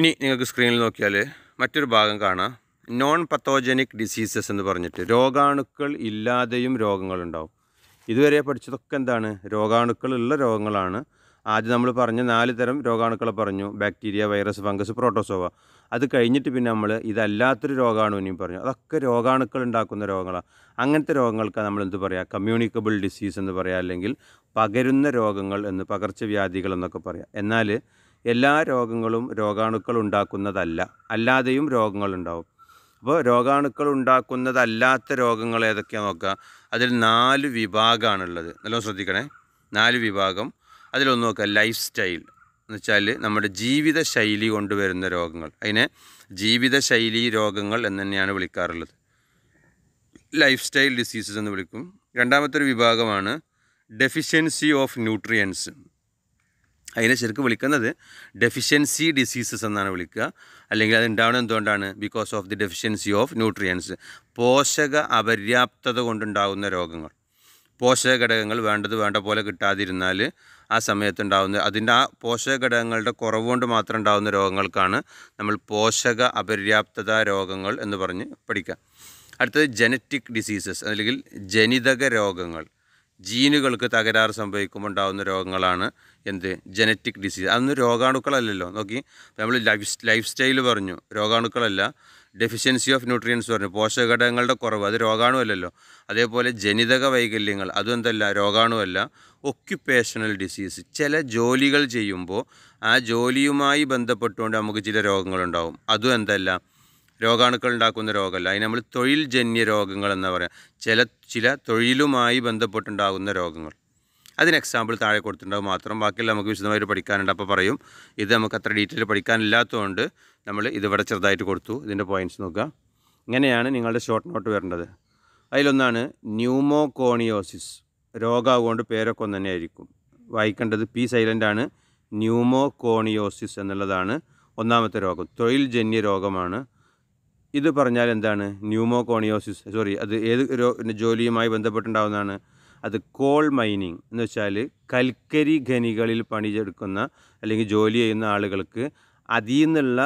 ഇനി നിങ്ങൾക്ക് സ്ക്രീനിൽ നോക്കിയാൽ മറ്റൊരു ഭാഗം കാണാം നോൺ പത്തോജനിക് ഡിസീസസ് എന്ന് പറഞ്ഞിട്ട് രോഗാണുക്കൾ ഇല്ലാതെയും രോഗങ്ങളുണ്ടാവും ഇതുവരെ പഠിച്ചതൊക്കെ എന്താണ് രോഗാണുക്കളുള്ള രോഗങ്ങളാണ് ആദ്യം നമ്മൾ പറഞ്ഞ നാല് തരം രോഗാണുക്കളെ പറഞ്ഞു ബാക്ടീരിയ വൈറസ് ഫംഗസ് പ്രോട്ടോസോവ അത് കഴിഞ്ഞിട്ട് പിന്നെ നമ്മൾ ഇതല്ലാത്തൊരു രോഗാണുവിനെയും പറഞ്ഞു അതൊക്കെ രോഗാണുക്കൾ ഉണ്ടാക്കുന്ന രോഗങ്ങളാണ് അങ്ങനത്തെ രോഗങ്ങൾക്ക് നമ്മൾ എന്ത് പറയുക കമ്മ്യൂണിക്കബിൾ ഡിസീസ് എന്ന് പറയാം അല്ലെങ്കിൽ പകരുന്ന രോഗങ്ങൾ എന്ന് പകർച്ചവ്യാധികൾ എന്നൊക്കെ പറയാം എന്നാൽ എല്ലാ രോഗങ്ങളും രോഗാണുക്കൾ ഉണ്ടാക്കുന്നതല്ല അല്ലാതെയും രോഗങ്ങളുണ്ടാവും അപ്പോൾ രോഗാണുക്കൾ ഉണ്ടാക്കുന്നതല്ലാത്ത രോഗങ്ങൾ ഏതൊക്കെയാണ് നോക്കുക അതിൽ നാല് വിഭാഗമാണുള്ളത് നല്ല ശ്രദ്ധിക്കണേ നാല് വിഭാഗം അതിലൊന്ന് നോക്കുക ലൈഫ് സ്റ്റൈൽ എന്ന് വെച്ചാൽ നമ്മുടെ ജീവിതശൈലി കൊണ്ടുവരുന്ന രോഗങ്ങൾ അതിനെ ജീവിതശൈലി രോഗങ്ങൾ എന്ന് തന്നെയാണ് വിളിക്കാറുള്ളത് ലൈഫ് സ്റ്റൈൽ ഡിസീസസ് എന്ന് വിളിക്കും രണ്ടാമത്തെ ഒരു വിഭാഗമാണ് ഡെഫിഷ്യൻസി ഓഫ് ന്യൂട്രിയൻസ് അതിനെ ശരിക്കും വിളിക്കുന്നത് ഡെഫിഷ്യൻസി ഡിസീസസ് എന്നാണ് വിളിക്കുക അല്ലെങ്കിൽ അത് ഉണ്ടാവുന്നത് എന്തുകൊണ്ടാണ് because of the deficiency of nutrients പോഷക അപര്യാപ്തത കൊണ്ടുണ്ടാകുന്ന രോഗങ്ങൾ പോഷക ഘടകങ്ങൾ വേണ്ടത് വേണ്ട പോലെ കിട്ടാതിരുന്നാൽ ആ സമയത്തുണ്ടാകുന്ന അതിൻ്റെ ആ പോഷക ഘടകങ്ങളുടെ കുറവ് കൊണ്ട് മാത്രം ഉണ്ടാകുന്ന രോഗങ്ങൾക്കാണ് നമ്മൾ പോഷക അപര്യാപ്തത രോഗങ്ങൾ എന്ന് പറഞ്ഞ് പഠിക്കുക അടുത്തത് ജനറ്റിക് ഡിസീസസ് അല്ലെങ്കിൽ ജനിതക രോഗങ്ങൾ ജീനുകൾക്ക് തകരാറ് സംഭവിക്കുമ്പോൾ ഉണ്ടാകുന്ന രോഗങ്ങളാണ് എന്ത് ജനറ്റിക് ഡിസീസ് അതൊന്നും രോഗാണുക്കളല്ലല്ലോ നോക്കി നമ്മൾ ലൈഫ് ലൈഫ് സ്റ്റൈൽ പറഞ്ഞു രോഗാണുക്കളല്ല ഡെഫിഷ്യൻസി ഓഫ് ന്യൂട്രിയൻസ് പറഞ്ഞു പോഷകഘടകങ്ങളുടെ കുറവ് അത് രോഗാണുമല്ലല്ലോ അതേപോലെ ജനിതക വൈകല്യങ്ങൾ അതും എന്തല്ല രോഗാണുമല്ല ഒക്യുപ്പേഷണൽ ഡിസീസ് ചില ജോലികൾ ചെയ്യുമ്പോൾ ആ ജോലിയുമായി ബന്ധപ്പെട്ടുകൊണ്ട് നമുക്ക് ചില രോഗങ്ങളുണ്ടാവും അതും എന്തല്ല രോഗാണുക്കൾ ഉണ്ടാക്കുന്ന രോഗമല്ല അതിന് നമ്മൾ തൊഴിൽ ജന്യ രോഗങ്ങൾ എന്ന് പറയാം ചില ചില തൊഴിലുമായി ബന്ധപ്പെട്ടുണ്ടാകുന്ന രോഗങ്ങൾ അതിന് എക്സാമ്പിൾ താഴെ കൊടുത്തിട്ടുണ്ടാവും മാത്രം ബാക്കിയെല്ലാം നമുക്ക് വിശദമായിട്ട് പഠിക്കാനുണ്ട് അപ്പോൾ പറയും ഇത് നമുക്ക് അത്ര ഡീറ്റെയിൽ പഠിക്കാനില്ലാത്തതുകൊണ്ട് നമ്മൾ ഇതിവിടെ ചെറുതായിട്ട് കൊടുത്തു ഇതിൻ്റെ പോയിൻറ്റ്സ് നോക്കുക ഇങ്ങനെയാണ് നിങ്ങളുടെ ഷോർട്ട് നോട്ട് വരേണ്ടത് അതിലൊന്നാണ് ന്യൂമോകോണിയോസിസ് രോഗം പേരൊക്കെ ഒന്ന് തന്നെ ആയിരിക്കും വായിക്കേണ്ടത് പി സൈലൻ്റ് ആണ് ന്യൂമോകോണിയോസിസ് എന്നുള്ളതാണ് ഒന്നാമത്തെ രോഗം തൊഴിൽ ജന്യ രോഗമാണ് ഇത് പറഞ്ഞാൽ എന്താണ് ന്യൂമോകോണിയോസിസ് സോറി അത് ഏത് ജോലിയുമായി ബന്ധപ്പെട്ടുണ്ടാവുന്നതാണ് അത് കോൾ മൈനിങ് എന്ന് വെച്ചാൽ കൽക്കരി ഖനികളിൽ പണിചെടുക്കുന്ന അല്ലെങ്കിൽ ജോലി ചെയ്യുന്ന ആളുകൾക്ക് അതിൽ നിന്നുള്ള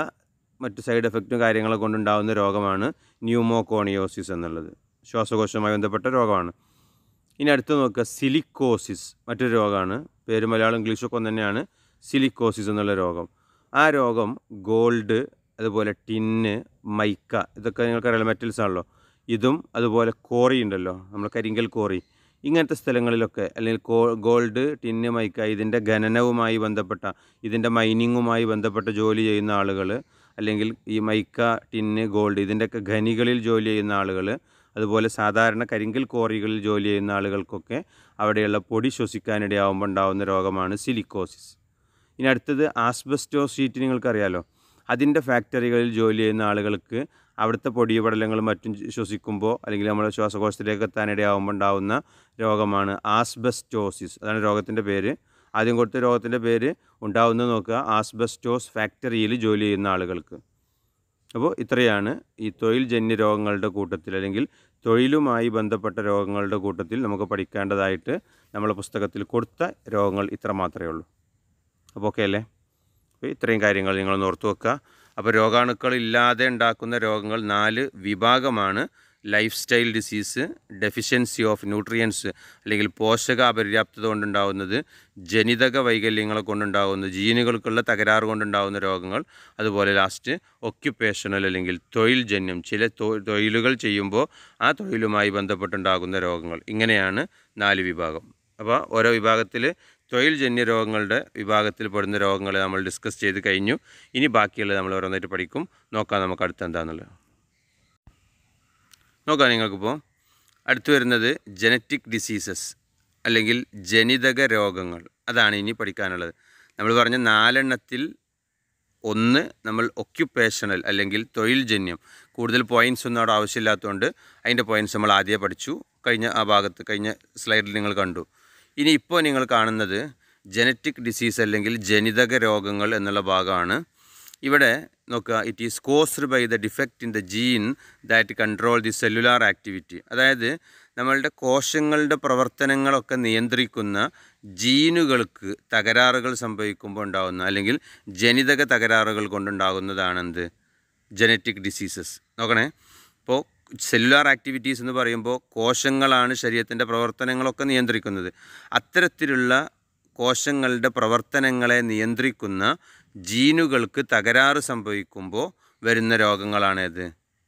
മറ്റ് സൈഡ് എഫക്റ്റും കാര്യങ്ങളൊക്കെ കൊണ്ടുണ്ടാകുന്ന രോഗമാണ് ന്യൂമോകോണിയോസിസ് എന്നുള്ളത് ശ്വാസകോശവുമായി ബന്ധപ്പെട്ട രോഗമാണ് ഇനി അടുത്ത് നോക്കുക സിലിക്കോസിസ് മറ്റൊരു രോഗമാണ് പേര് മലയാളം ഇംഗ്ലീഷൊക്കെ ഒന്ന് തന്നെയാണ് സിലിക്കോസിസ് എന്നുള്ള രോഗം ആ രോഗം ഗോൾഡ് അതുപോലെ ടിന്ന് മൈക്ക ഇതൊക്കെ നിങ്ങൾക്കറിയാലോ മെറ്റൽസ് ആണല്ലോ ഇതും അതുപോലെ കോറി ഉണ്ടല്ലോ നമ്മൾ കരിങ്കൽ കോറി ഇങ്ങനത്തെ സ്ഥലങ്ങളിലൊക്കെ അല്ലെങ്കിൽ ഗോൾഡ് ടിന്ന് മൈക്ക ഇതിൻ്റെ ഖനനവുമായി ബന്ധപ്പെട്ട ഇതിൻ്റെ മൈനിങ്ങുമായി ബന്ധപ്പെട്ട ജോലി ചെയ്യുന്ന ആളുകൾ അല്ലെങ്കിൽ ഈ മൈക്ക ടിന്ന് ഗോൾഡ് ഇതിൻ്റെയൊക്കെ ഖനികളിൽ ജോലി ചെയ്യുന്ന ആളുകൾ അതുപോലെ സാധാരണ കരിങ്കൽ കോറികളിൽ ജോലി ചെയ്യുന്ന ആളുകൾക്കൊക്കെ അവിടെയുള്ള പൊടി ശ്വസിക്കാനിടയാവുമ്പോൾ ഉണ്ടാകുന്ന രോഗമാണ് സിലിക്കോസിസ് ഇനി അടുത്തത് ആസ്ബസ്റ്റോ ഷീറ്റ് നിങ്ങൾക്കറിയാലോ അതിൻ്റെ ഫാക്ടറികളിൽ ജോലി ചെയ്യുന്ന ആളുകൾക്ക് അവിടുത്തെ പൊടിപടലങ്ങളും മറ്റും ശ്വസിക്കുമ്പോൾ അല്ലെങ്കിൽ നമ്മുടെ ശ്വാസകോശത്തിലേക്ക് എത്താനിടയാകുമ്പോൾ ഉണ്ടാകുന്ന രോഗമാണ് ആസ്ബസ്റ്റോസിസ് അതാണ് രോഗത്തിൻ്റെ പേര് ആദ്യം കൊടുത്ത രോഗത്തിൻ്റെ പേര് ഉണ്ടാവുന്നത് നോക്കുക ആസ്ബസ്റ്റോസ് ഫാക്ടറിയിൽ ജോലി ചെയ്യുന്ന ആളുകൾക്ക് അപ്പോൾ ഇത്രയാണ് ഈ തൊഴിൽ ജന്യ രോഗങ്ങളുടെ കൂട്ടത്തിൽ അല്ലെങ്കിൽ തൊഴിലുമായി ബന്ധപ്പെട്ട രോഗങ്ങളുടെ കൂട്ടത്തിൽ നമുക്ക് പഠിക്കേണ്ടതായിട്ട് നമ്മളെ പുസ്തകത്തിൽ കൊടുത്ത രോഗങ്ങൾ ഇത്ര മാത്രമേ ഉള്ളൂ അപ്പോൾ ഓക്കെ അല്ലേ അപ്പോൾ ഇത്രയും കാര്യങ്ങൾ നിങ്ങൾ ഓർത്തു വെക്കുക അപ്പോൾ രോഗാണുക്കൾ ഇല്ലാതെ ഉണ്ടാക്കുന്ന രോഗങ്ങൾ നാല് വിഭാഗമാണ് lifestyle disease deficiency of nutrients അല്ലെങ്കിൽ പോഷക അപര്യാപ്തത കൊണ്ടുണ്ടാകുന്നത് ജനിതക വൈകല്യങ്ങളെ കൊണ്ടുണ്ടാകുന്നത് ജീനുകൾക്കുള്ള തകരാറ് കൊണ്ടുണ്ടാകുന്ന രോഗങ്ങൾ അതുപോലെ ലാസ്റ്റ് ഒക്യുപ്പേഷണൽ അല്ലെങ്കിൽ തൊഴിൽ ജന്യം ചില തൊഴിലുകൾ ചെയ്യുമ്പോൾ ആ തൊഴിലുമായി ബന്ധപ്പെട്ടുണ്ടാകുന്ന രോഗങ്ങൾ ഇങ്ങനെയാണ് നാല് വിഭാഗം അപ്പോൾ ഓരോ വിഭാഗത്തിൽ തൊഴിൽജന്യ രോഗങ്ങളുടെ വിഭാഗത്തിൽ പെടുന്ന രോഗങ്ങൾ നമ്മൾ ഡിസ്കസ് ചെയ്ത് കഴിഞ്ഞു ഇനി ബാക്കിയുള്ളത് നമ്മൾ ഓരോന്നായിട്ട് പഠിക്കും നോക്കാം നമുക്ക് അടുത്ത് എന്താണെന്നുള്ളത് നോക്കാം നിങ്ങൾക്കിപ്പോൾ അടുത്തു വരുന്നത് ജനറ്റിക് ഡിസീസസ് അല്ലെങ്കിൽ ജനിതക രോഗങ്ങൾ അതാണ് ഇനി പഠിക്കാനുള്ളത് നമ്മൾ പറഞ്ഞ നാലെണ്ണത്തിൽ ഒന്ന് നമ്മൾ ഒക്യുപ്പേഷണൽ അല്ലെങ്കിൽ തൊഴിൽജന്യം കൂടുതൽ പോയിൻറ്സ് ഒന്നും അവിടെ ആവശ്യമില്ലാത്തതുകൊണ്ട് അതിൻ്റെ പോയിൻറ്സ് നമ്മൾ ആദ്യമേ പഠിച്ചു കഴിഞ്ഞ ആ ഭാഗത്ത് കഴിഞ്ഞ സ്ലൈഡിൽ നിങ്ങൾ കണ്ടു ഇനി ഇപ്പോൾ നിങ്ങൾ കാണുന്നത് ജനറ്റിക് ഡിസീസ് അല്ലെങ്കിൽ ജനിതക രോഗങ്ങൾ എന്നുള്ള ഭാഗമാണ് ഇവിടെ നോക്കുക it is caused by the defect in the gene that control the cellular activity അതായത് നമ്മളുടെ കോശങ്ങളുടെ പ്രവർത്തനങ്ങളൊക്കെ നിയന്ത്രിക്കുന്ന ജീനുകൾക്ക് തകരാറുകൾ സംഭവിക്കുമ്പോൾ ഉണ്ടാകുന്ന അല്ലെങ്കിൽ ജനിതക തകരാറുകൾ കൊണ്ടുണ്ടാകുന്നതാണെന്ത് ജനറ്റിക് ഡിസീസസ് നോക്കണേ ഇപ്പോൾ സെല്ലുലാർ ആക്ടിവിറ്റീസ് എന്ന് പറയുമ്പോൾ കോശങ്ങളാണ് ശരീരത്തിൻ്റെ പ്രവർത്തനങ്ങളൊക്കെ നിയന്ത്രിക്കുന്നത് അത്തരത്തിലുള്ള കോശങ്ങളുടെ പ്രവർത്തനങ്ങളെ നിയന്ത്രിക്കുന്ന ജീനുകൾക്ക് തകരാറ് സംഭവിക്കുമ്പോൾ വരുന്ന രോഗങ്ങളാണേത്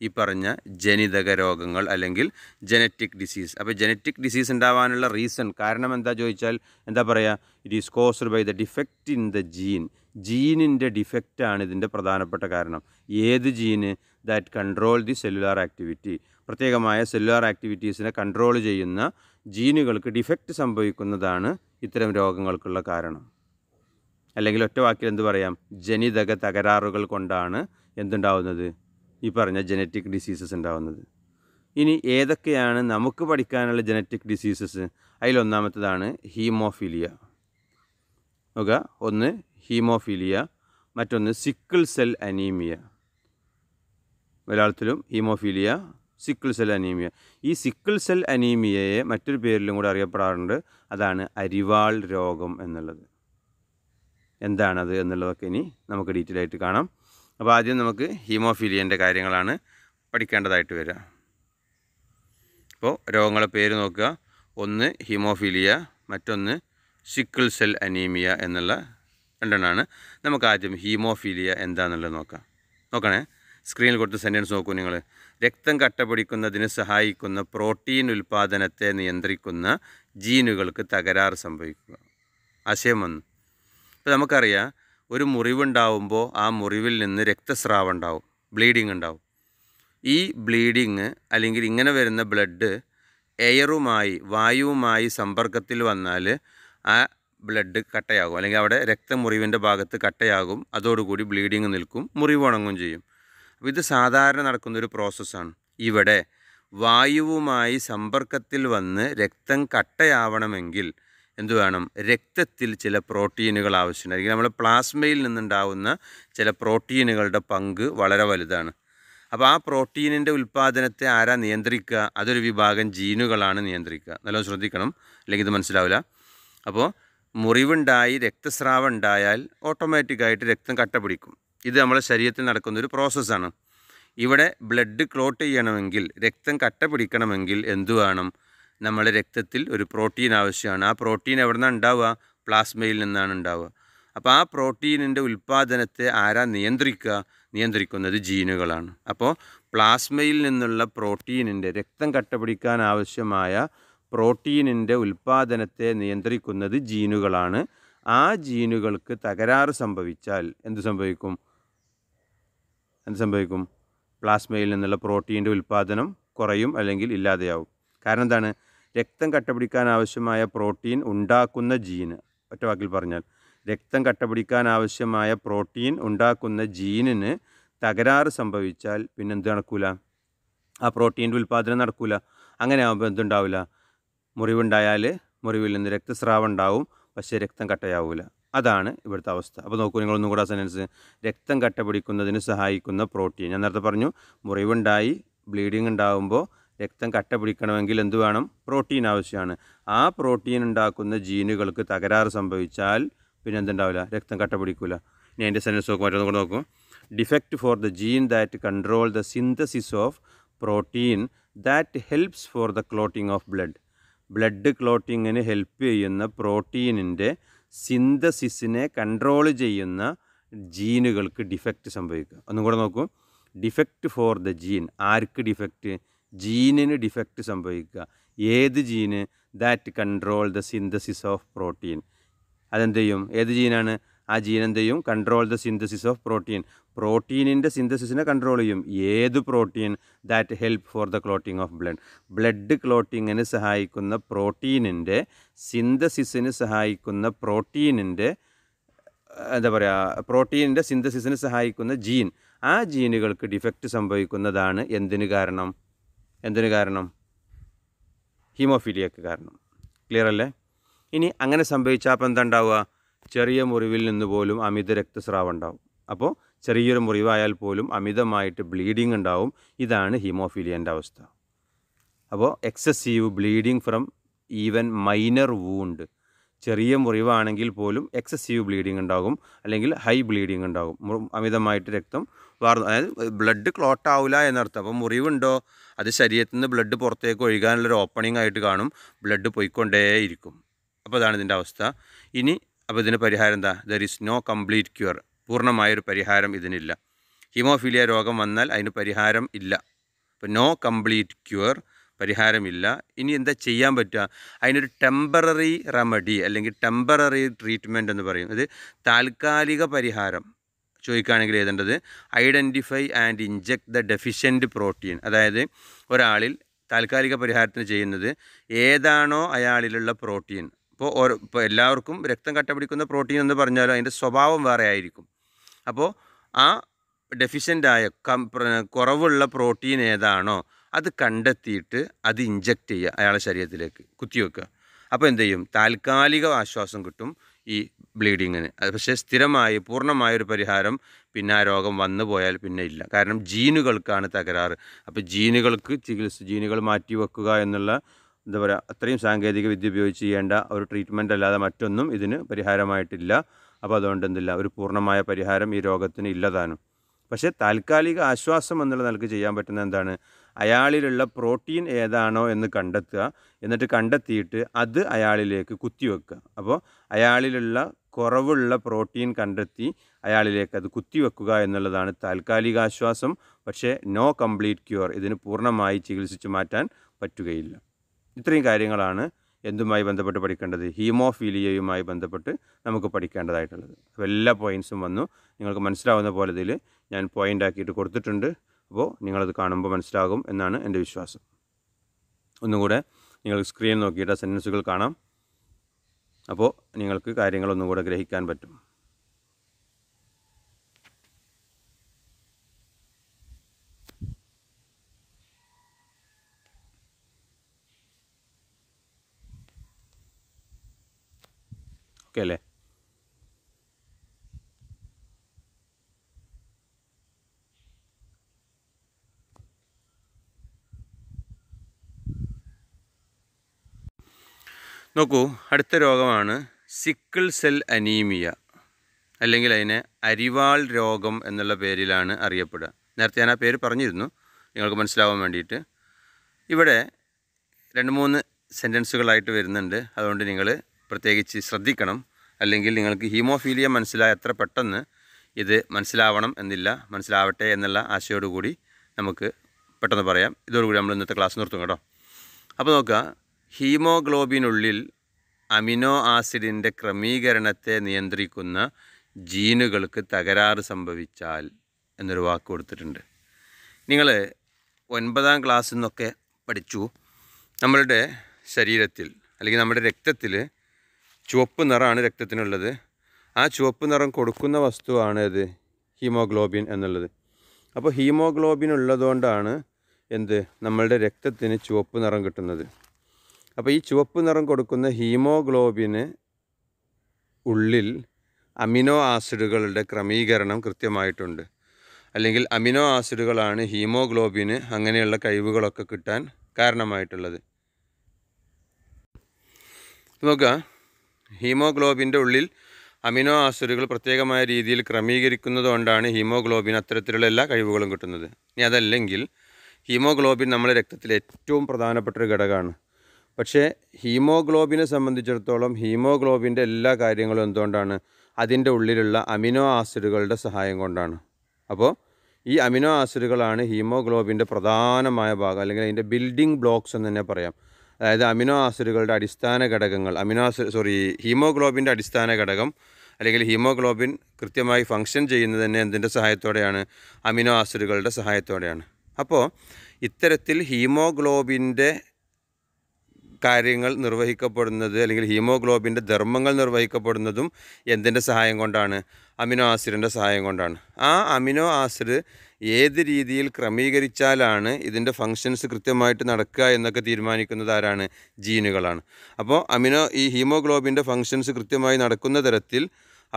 ഈ പറഞ്ഞ ജനിതക രോഗങ്ങൾ അല്ലെങ്കിൽ ജനറ്റിക് ഡിസീസ് അപ്പോൾ ജനറ്റിക് ഡിസീസ് ഉണ്ടാവാനുള്ള റീസൺ കാരണം എന്താ ചോദിച്ചാൽ എന്താ പറയുക it is caused by the defect in the gene ജീനിൻ്റെ ഡിഫക്റ്റാണ് ഇതിൻ്റെ പ്രധാനപ്പെട്ട കാരണം ഏത് ജീന് that control the cellular activity പ്രത്യേകമായ സെല്ലുലാർ ആക്ടിവിറ്റീസിനെ കൺട്രോൾ ചെയ്യുന്ന ജീനുകൾക്ക് ഡിഫക്റ്റ് സംഭവിക്കുന്നതാണ് ഇത്തരം രോഗങ്ങൾക്കുള്ള കാരണം അല്ലെങ്കിൽ ഒറ്റ വാക്കിൽ എന്ത് പറയാം ജനിതക തകരാറുകൾ കൊണ്ടാണ് എന്തുണ്ടാവുന്നത് ഈ പറഞ്ഞ ജനറ്റിക് ഡിസീസസ് ഉണ്ടാവുന്നത് ഇനി ഏതൊക്കെയാണ് നമുക്ക് പഠിക്കാനുള്ള ജനറ്റിക് ഡിസീസസ് അതിലൊന്നാമത്തതാണ് ഹീമോഫീലിയ നോക്കുക ഒന്ന് ഹീമോഫീലിയ മറ്റൊന്ന് സിക്കിൾ സെൽ അനീമിയ ഒരാളത്തിലും ഹീമോഫീലിയ സിക്കിൾ സെൽ അനീമിയ ഈ സിക്കിൾ സെൽ അനീമിയയെ മറ്റൊരു പേരിലും കൂടെ അറിയപ്പെടാറുണ്ട് അതാണ് അരിവാൾ രോഗം എന്നുള്ളത് എന്താണത് എന്നുള്ളതൊക്കെ ഇനി നമുക്ക് ഡീറ്റെയിൽ ആയിട്ട് കാണാം അപ്പോൾ ആദ്യം നമുക്ക് ഹീമോഫീലിയൻ്റെ കാര്യങ്ങളാണ് പഠിക്കേണ്ടതായിട്ട് വരിക അപ്പോൾ രോഗങ്ങളെ പേര് നോക്കുക ഒന്ന് ഹീമോഫീലിയ മറ്റൊന്ന് സിക്കിൾ സെൽ അനീമിയ എന്നുള്ള രണ്ടെണ്ണമാണ് നമുക്ക് ആദ്യം ഹീമോഫീലിയ എന്താണെന്നുള്ളത് നോക്കാം നോക്കണേ സ്ക്രീനിൽ കൊടുത്ത സെൻറ്റൻസ് നോക്കൂ നിങ്ങൾ രക്തം കട്ടപിടിക്കുന്നതിന് സഹായിക്കുന്ന പ്രോട്ടീൻ ഉൽപ്പാദനത്തെ നിയന്ത്രിക്കുന്ന ജീനുകൾക്ക് തകരാറ് സംഭവിക്കുക ആശയം വന്നു ഇപ്പോൾ നമുക്കറിയാം ഒരു മുറിവുണ്ടാവുമ്പോൾ ആ മുറിവിൽ നിന്ന് രക്തസ്രാവം ഉണ്ടാവും ബ്ലീഡിങ് ഉണ്ടാവും ഈ ബ്ലീഡിങ് അല്ലെങ്കിൽ ഇങ്ങനെ വരുന്ന ബ്ലഡ് എയറുമായി വായുവുമായി സമ്പർക്കത്തിൽ വന്നാൽ ആ ബ്ലഡ് കട്ടയാകും അല്ലെങ്കിൽ അവിടെ രക്തമുറിവിൻ്റെ ഭാഗത്ത് കട്ടയാകും അതോടുകൂടി ബ്ലീഡിങ് നിൽക്കും മുറിവ് ഉണങ്ങും ചെയ്യും ഇത് സാധാരണ നടക്കുന്നൊരു പ്രോസസ്സാണ് ഇവിടെ വായുവുമായി സമ്പർക്കത്തിൽ വന്ന് രക്തം കട്ടയാവണമെങ്കിൽ എന്തു വേണം രക്തത്തിൽ ചില പ്രോട്ടീനുകൾ ആവശ്യമുണ്ട് അല്ലെങ്കിൽ നമ്മൾ പ്ലാസ്മയിൽ നിന്നുണ്ടാവുന്ന ചില പ്രോട്ടീനുകളുടെ പങ്ക് വളരെ വലുതാണ് അപ്പോൾ ആ പ്രോട്ടീനിൻ്റെ ഉൽപ്പാദനത്തെ ആരാ നിയന്ത്രിക്കുക അതൊരു വിഭാഗം ജീനുകളാണ് നിയന്ത്രിക്കുക നല്ലോണം ശ്രദ്ധിക്കണം അല്ലെങ്കിൽ ഇത് മനസ്സിലാവില്ല അപ്പോൾ മുറിവുണ്ടായി രക്തസ്രാവം ഉണ്ടായാൽ ഓട്ടോമാറ്റിക്കായിട്ട് രക്തം കട്ട പിടിക്കും ഇത് നമ്മുടെ ശരീരത്തിൽ നടക്കുന്ന ഒരു പ്രോസസ്സാണ് ഇവിടെ ബ്ലഡ് ക്ലോട്ട് ചെയ്യണമെങ്കിൽ രക്തം കട്ട പിടിക്കണമെങ്കിൽ എന്തു വേണം നമ്മുടെ രക്തത്തിൽ ഒരു പ്രോട്ടീൻ ആവശ്യമാണ് ആ പ്രോട്ടീൻ എവിടെ നിന്നാണ് ഉണ്ടാവുക പ്ലാസ്മയിൽ നിന്നാണ് ഉണ്ടാവുക അപ്പോൾ ആ പ്രോട്ടീനിൻ്റെ ഉൽപ്പാദനത്തെ ആരാ നിയന്ത്രിക്കുക നിയന്ത്രിക്കുന്നത് ജീനുകളാണ് അപ്പോൾ പ്ലാസ്മയിൽ നിന്നുള്ള പ്രോട്ടീനിൻ്റെ രക്തം കട്ടപിടിക്കാൻ ആവശ്യമായ പ്രോട്ടീനിൻ്റെ ഉൽപ്പാദനത്തെ നിയന്ത്രിക്കുന്നത് ജീനുകളാണ് ആ ജീനുകൾക്ക് തകരാറ് സംഭവിച്ചാൽ എന്ത് സംഭവിക്കും എന്ത് സംഭവിക്കും പ്ലാസ്മയിൽ നിന്നുള്ള പ്രോട്ടീൻ്റെ ഉൽപ്പാദനം കുറയും അല്ലെങ്കിൽ ഇല്ലാതെയാവും കാരണം എന്താണ് രക്തം കട്ടപിടിക്കാൻ ആവശ്യമായ പ്രോട്ടീൻ ഉണ്ടാക്കുന്ന ജീന് ഒറ്റ വാക്കിൽ പറഞ്ഞാൽ രക്തം കട്ടപിടിക്കാൻ ആവശ്യമായ പ്രോട്ടീൻ ഉണ്ടാക്കുന്ന ജീനിന് തകരാറ് സംഭവിച്ചാൽ എന്ത് നടക്കൂല ആ പ്രോട്ടീൻ്റെ ഉൽപ്പാദനം നടക്കൂല അങ്ങനെ ആകുമ്പോൾ എന്തുണ്ടാവില്ല മുറിവുണ്ടായാൽ മുറിവിൽ നിന്ന് രക്തസ്രാവം ഉണ്ടാവും പക്ഷേ രക്തം കട്ടയാവില്ല അതാണ് ഇവിടുത്തെ അവസ്ഥ അപ്പോൾ നോക്കൂ നിങ്ങളൊന്നും കൂടെ ആ സെൻറ്റൻസ് രക്തം കട്ട പിടിക്കുന്നതിന് സഹായിക്കുന്ന പ്രോട്ടീൻ ഞാൻ നേരത്തെ പറഞ്ഞു മുറിവുണ്ടായി ബ്ലീഡിംഗ് ഉണ്ടാകുമ്പോൾ രക്തം കട്ട പിടിക്കണമെങ്കിൽ എന്ത് വേണം പ്രോട്ടീൻ ആവശ്യമാണ് ആ പ്രോട്ടീൻ ഉണ്ടാക്കുന്ന ജീനുകൾക്ക് തകരാറ് സംഭവിച്ചാൽ പിന്നെ എന്തുണ്ടാവില്ല രക്തം കട്ട പിടിക്കില്ല ഇനി എൻ്റെ സെൻറ്റൻസ് നോക്കും മറ്റൊന്നും കൂടെ നോക്കും defect for the gene that control the synthesis of protein that helps for the clotting of blood blood ക്ലോട്ടിങ്ങിന് ഹെൽപ്പ് ചെയ്യുന്ന പ്രോട്ടീനിൻ്റെ സിന്തസിസിനെ കൺട്രോൾ ചെയ്യുന്ന ജീനുകൾക്ക് ഡിഫക്റ്റ് സംഭവിക്കുക ഒന്നും കൂടെ നോക്കൂ ഡിഫക്റ്റ് ഫോർ ദ ജീൻ ആർക്ക് ഡിഫക്റ്റ് ജീനിന് ഡിഫക്റ്റ് സംഭവിക്കുക ഏത് ജീന് that control the synthesis of protein അതെന്ത് ചെയ്യും ഏത് ജീനാണ് ആ ജീൻ എന്ത് ചെയ്യും control the synthesis of protein പ്രോട്ടീനിൻ്റെ സിന്തസിസിനെ കൺട്രോൾ ചെയ്യും ഏത് protein that help for the clotting of blood blood ക്ലോട്ടിങ്ങിന് സഹായിക്കുന്ന പ്രോട്ടീനിൻ്റെ സിന്തസിസിന് സഹായിക്കുന്ന പ്രോട്ടീനിൻ്റെ എന്താ പറയുക പ്രോട്ടീനിൻ്റെ സിന്തസിസിന് സഹായിക്കുന്ന ജീൻ ആ ജീനുകൾക്ക് ഡിഫക്റ്റ് സംഭവിക്കുന്നതാണ് എന്തിന് കാരണം എന്തിനു കാരണം ഹീമോഫീലിയക്ക് കാരണം ക്ലിയർ അല്ലേ ഇനി അങ്ങനെ സംഭവിച്ചാൽ അപ്പം എന്താ ഉണ്ടാവുക ചെറിയ മുറിവിൽ നിന്ന് പോലും അമിത രക്തസ്രാവം ഉണ്ടാവും അപ്പോൾ ചെറിയൊരു മുറിവായാൽ പോലും അമിതമായിട്ട് ബ്ലീഡിംഗ് ഉണ്ടാവും ഇതാണ് ഹീമോഫീലിയൻ്റെ അവസ്ഥ അപ്പോൾ excessive bleeding from even minor wound ചെറിയ മുറിവാണെങ്കിൽ പോലും എക്സസീവ് ബ്ലീഡിംഗ് ഉണ്ടാകും അല്ലെങ്കിൽ ഹൈ ബ്ലീഡിംഗ് ഉണ്ടാകും അമിതമായിട്ട് രക്തം വാർന്നു അതായത് ബ്ലഡ് ക്ലോട്ട് ആവില്ല എന്നർത്ഥം അപ്പോൾ മുറിവുണ്ടോ അത് ശരീരത്തിൽ നിന്ന് ബ്ലഡ് പുറത്തേക്ക് ഒഴുകാനുള്ളൊരു ഓപ്പണിംഗ് ആയിട്ട് കാണും ബ്ലഡ് പോയിക്കൊണ്ടേയിരിക്കും അപ്പോൾ അതാണ് ഇതിൻ്റെ അവസ്ഥ ഇനി അപ്പോൾ ഇതിൻ്റെ പരിഹാരം എന്താ there is no complete cure പൂർണ്ണമായൊരു പരിഹാരം ഇതിനില്ല ഹീമോഫീലിയ രോഗം വന്നാൽ അതിന് പരിഹാരം ഇല്ല ഇപ്പം നോ കംപ്ലീറ്റ് ക്യൂർ പരിഹാരമില്ല ഇനി എന്താ ചെയ്യാൻ പറ്റുക അതിനൊരു ടെമ്പററി റെമഡി അല്ലെങ്കിൽ ടെമ്പററി ട്രീറ്റ്മെൻറ്റ് എന്ന് പറയും ഇത് താൽക്കാലിക പരിഹാരം ചോദിക്കുകയാണെങ്കിൽ എഴുതേണ്ടത് identify and inject the deficient protein അതായത് ഒരാളിൽ താൽക്കാലിക പരിഹാരത്തിന് ചെയ്യുന്നത് ഏതാണോ അയാളിലുള്ള പ്രോട്ടീൻ ഇപ്പോൾ ഓരോ ഇപ്പോൾ എല്ലാവർക്കും രക്തം കട്ടപിടിക്കുന്ന പ്രോട്ടീൻ എന്ന് പറഞ്ഞാലും അതിൻ്റെ സ്വഭാവം വേറെ ആയിരിക്കും അപ്പോൾ ആ ഡെഫിഷ്യൻ്റായ കം കുറവുള്ള പ്രോട്ടീൻ ഏതാണോ അത് കണ്ടെത്തിയിട്ട് അത് ഇഞ്ചക്റ്റ് ചെയ്യുക അയാളെ ശരീരത്തിലേക്ക് കുത്തിവെക്കുക അപ്പോൾ എന്ത് ചെയ്യും താൽക്കാലിക ആശ്വാസം കിട്ടും ഈ ബ്ലീഡിങ്ങിന് പക്ഷേ സ്ഥിരമായി പൂർണ്ണമായൊരു പരിഹാരം പിന്നെ ആ രോഗം വന്നു പോയാൽ പിന്നെ ഇല്ല കാരണം ജീനുകൾക്കാണ് തകരാറ് അപ്പോൾ ജീനുകൾക്ക് ചികിത്സ ജീനുകൾ മാറ്റി വെക്കുക എന്നുള്ള എന്താ പറയുക അത്രയും സാങ്കേതിക വിദ്യ ഉപയോഗിച്ച് ചെയ്യേണ്ട ഒരു ട്രീറ്റ്മെൻ്റ് അല്ലാതെ മറ്റൊന്നും ഇതിന് പരിഹാരമായിട്ടില്ല അപ്പോൾ അതുകൊണ്ട് ഒരു പൂർണ്ണമായ പരിഹാരം ഈ രോഗത്തിന് ഇല്ലതാനും പക്ഷേ താൽക്കാലിക ആശ്വാസം എന്നുള്ള നിലക്ക് ചെയ്യാൻ പറ്റുന്ന എന്താണ് അയാളിലുള്ള പ്രോട്ടീൻ ഏതാണോ എന്ന് കണ്ടെത്തുക എന്നിട്ട് കണ്ടെത്തിയിട്ട് അത് അയാളിലേക്ക് കുത്തിവെക്കുക അപ്പോൾ അയാളിലുള്ള കുറവുള്ള പ്രോട്ടീൻ കണ്ടെത്തി അയാളിലേക്ക് അത് കുത്തിവെക്കുക എന്നുള്ളതാണ് താൽക്കാലിക ആശ്വാസം പക്ഷേ നോ കംപ്ലീറ്റ് ക്യൂർ ഇതിന് പൂർണ്ണമായി ചികിത്സിച്ച് മാറ്റാൻ പറ്റുകയില്ല ഇത്രയും കാര്യങ്ങളാണ് എന്തുമായി ബന്ധപ്പെട്ട് പഠിക്കേണ്ടത് ഹീമോഫീലിയയുമായി ബന്ധപ്പെട്ട് നമുക്ക് പഠിക്കേണ്ടതായിട്ടുള്ളത് അപ്പോൾ എല്ലാ പോയിൻസും വന്നു നിങ്ങൾക്ക് മനസ്സിലാവുന്ന പോലെ ഇതിൽ ഞാൻ പോയിൻ്റ് ആക്കിയിട്ട് കൊടുത്തിട്ടുണ്ട് അപ്പോൾ നിങ്ങളത് കാണുമ്പോൾ മനസ്സിലാകും എന്നാണ് എൻ്റെ വിശ്വാസം ഒന്നുകൂടെ നിങ്ങൾ സ്ക്രീൻ നോക്കിയിട്ട് സെൻറ്റൻസുകൾ കാണാം അപ്പോൾ നിങ്ങൾക്ക് കാര്യങ്ങളൊന്നുകൂടെ ഗ്രഹിക്കാൻ പറ്റും ഓക്കെ അല്ലേ നോക്കൂ അടുത്ത രോഗമാണ് സിക്കിൾ സെൽ അനീമിയ അല്ലെങ്കിൽ അതിനെ അരിവാൾ രോഗം എന്നുള്ള പേരിലാണ് അറിയപ്പെടുക നേരത്തെ ഞാൻ ആ പേര് പറഞ്ഞിരുന്നു നിങ്ങൾക്ക് മനസ്സിലാവാൻ വേണ്ടിയിട്ട് ഇവിടെ രണ്ട് മൂന്ന് സെൻറ്റൻസുകളായിട്ട് വരുന്നുണ്ട് അതുകൊണ്ട് നിങ്ങൾ പ്രത്യേകിച്ച് ശ്രദ്ധിക്കണം അല്ലെങ്കിൽ നിങ്ങൾക്ക് ഹീമോഫീലിയ മനസ്സിലായ എത്ര പെട്ടെന്ന് ഇത് മനസ്സിലാവണം എന്നില്ല മനസ്സിലാവട്ടെ എന്നുള്ള ആശയോടുകൂടി നമുക്ക് പെട്ടെന്ന് പറയാം ഇതോടുകൂടി നമ്മൾ ഇന്നത്തെ ക്ലാസ് നിർത്തും കേട്ടോ അപ്പോൾ നോക്കുക ഹീമോഗ്ലോബിനുള്ളിൽ അമിനോ ആസിഡിൻ്റെ ക്രമീകരണത്തെ നിയന്ത്രിക്കുന്ന ജീനുകൾക്ക് തകരാറ് സംഭവിച്ചാൽ എന്നൊരു വാക്ക് കൊടുത്തിട്ടുണ്ട് നിങ്ങൾ ഒൻപതാം ക്ലാസ്സിൽ നിന്നൊക്കെ പഠിച്ചു നമ്മളുടെ ശരീരത്തിൽ അല്ലെങ്കിൽ നമ്മുടെ രക്തത്തിൽ ചുവപ്പ് നിറമാണ് രക്തത്തിനുള്ളത് ആ ചുവപ്പ് നിറം കൊടുക്കുന്ന വസ്തുവാണ് ഇത് ഹീമോഗ്ലോബിൻ എന്നുള്ളത് അപ്പോൾ ഹീമോഗ്ലോബിൻ ഉള്ളതുകൊണ്ടാണ് എന്ത് നമ്മളുടെ രക്തത്തിന് ചുവപ്പ് നിറം കിട്ടുന്നത് അപ്പോൾ ഈ ചുവപ്പ് നിറം കൊടുക്കുന്ന ഹീമോഗ്ലോബിന് ഉള്ളിൽ അമിനോ ആസിഡുകളുടെ ക്രമീകരണം കൃത്യമായിട്ടുണ്ട് അല്ലെങ്കിൽ അമിനോ ആസിഡുകളാണ് ഹീമോഗ്ലോബിന് അങ്ങനെയുള്ള കഴിവുകളൊക്കെ കിട്ടാൻ കാരണമായിട്ടുള്ളത് നോക്കുക ഹീമോഗ്ലോബിൻ്റെ ഉള്ളിൽ അമിനോ ആസിഡുകൾ പ്രത്യേകമായ രീതിയിൽ ക്രമീകരിക്കുന്നതുകൊണ്ടാണ് ഹീമോഗ്ലോബിൻ അത്തരത്തിലുള്ള എല്ലാ കഴിവുകളും കിട്ടുന്നത് ഇനി അതല്ലെങ്കിൽ ഹീമോഗ്ലോബിൻ നമ്മുടെ രക്തത്തിലെ ഏറ്റവും പ്രധാനപ്പെട്ട ഒരു ഘടകമാണ് പക്ഷേ ഹീമോഗ്ലോബിനെ സംബന്ധിച്ചിടത്തോളം ഹീമോഗ്ലോബിൻ്റെ എല്ലാ കാര്യങ്ങളും എന്തുകൊണ്ടാണ് അതിൻ്റെ ഉള്ളിലുള്ള അമിനോ ആസിഡുകളുടെ സഹായം കൊണ്ടാണ് അപ്പോൾ ഈ അമിനോ ആസിഡുകളാണ് ഹീമോഗ്ലോബിൻ്റെ പ്രധാനമായ ഭാഗം അല്ലെങ്കിൽ അതിൻ്റെ ബിൽഡിംഗ് ബ്ലോക്സ് എന്ന് തന്നെ പറയാം അതായത് അമിനോ ആസിഡുകളുടെ അടിസ്ഥാന ഘടകങ്ങൾ അമിനോ ആസിഡ് സോറി ഹീമോഗ്ലോബിൻ്റെ അടിസ്ഥാന ഘടകം അല്ലെങ്കിൽ ഹീമോഗ്ലോബിൻ കൃത്യമായി ഫങ്ഷൻ ചെയ്യുന്നത് തന്നെ എന്തിൻ്റെ സഹായത്തോടെയാണ് അമിനോ ആസിഡുകളുടെ സഹായത്തോടെയാണ് അപ്പോൾ ഇത്തരത്തിൽ ഹീമോഗ്ലോബിൻ്റെ കാര്യങ്ങൾ നിർവഹിക്കപ്പെടുന്നത് അല്ലെങ്കിൽ ഹീമോഗ്ലോബിൻ്റെ ധർമ്മങ്ങൾ നിർവഹിക്കപ്പെടുന്നതും എന്തിൻ്റെ സഹായം കൊണ്ടാണ് അമിനോ ആസിഡിൻ്റെ സഹായം കൊണ്ടാണ് ആ അമിനോ ആസിഡ് ഏത് രീതിയിൽ ക്രമീകരിച്ചാലാണ് ഇതിൻ്റെ ഫങ്ഷൻസ് കൃത്യമായിട്ട് നടക്കുക എന്നൊക്കെ തീരുമാനിക്കുന്നത് ആരാണ് ജീനുകളാണ് അപ്പോൾ അമിനോ ഈ ഹീമോഗ്ലോബിൻ്റെ ഫങ്ഷൻസ് കൃത്യമായി നടക്കുന്ന തരത്തിൽ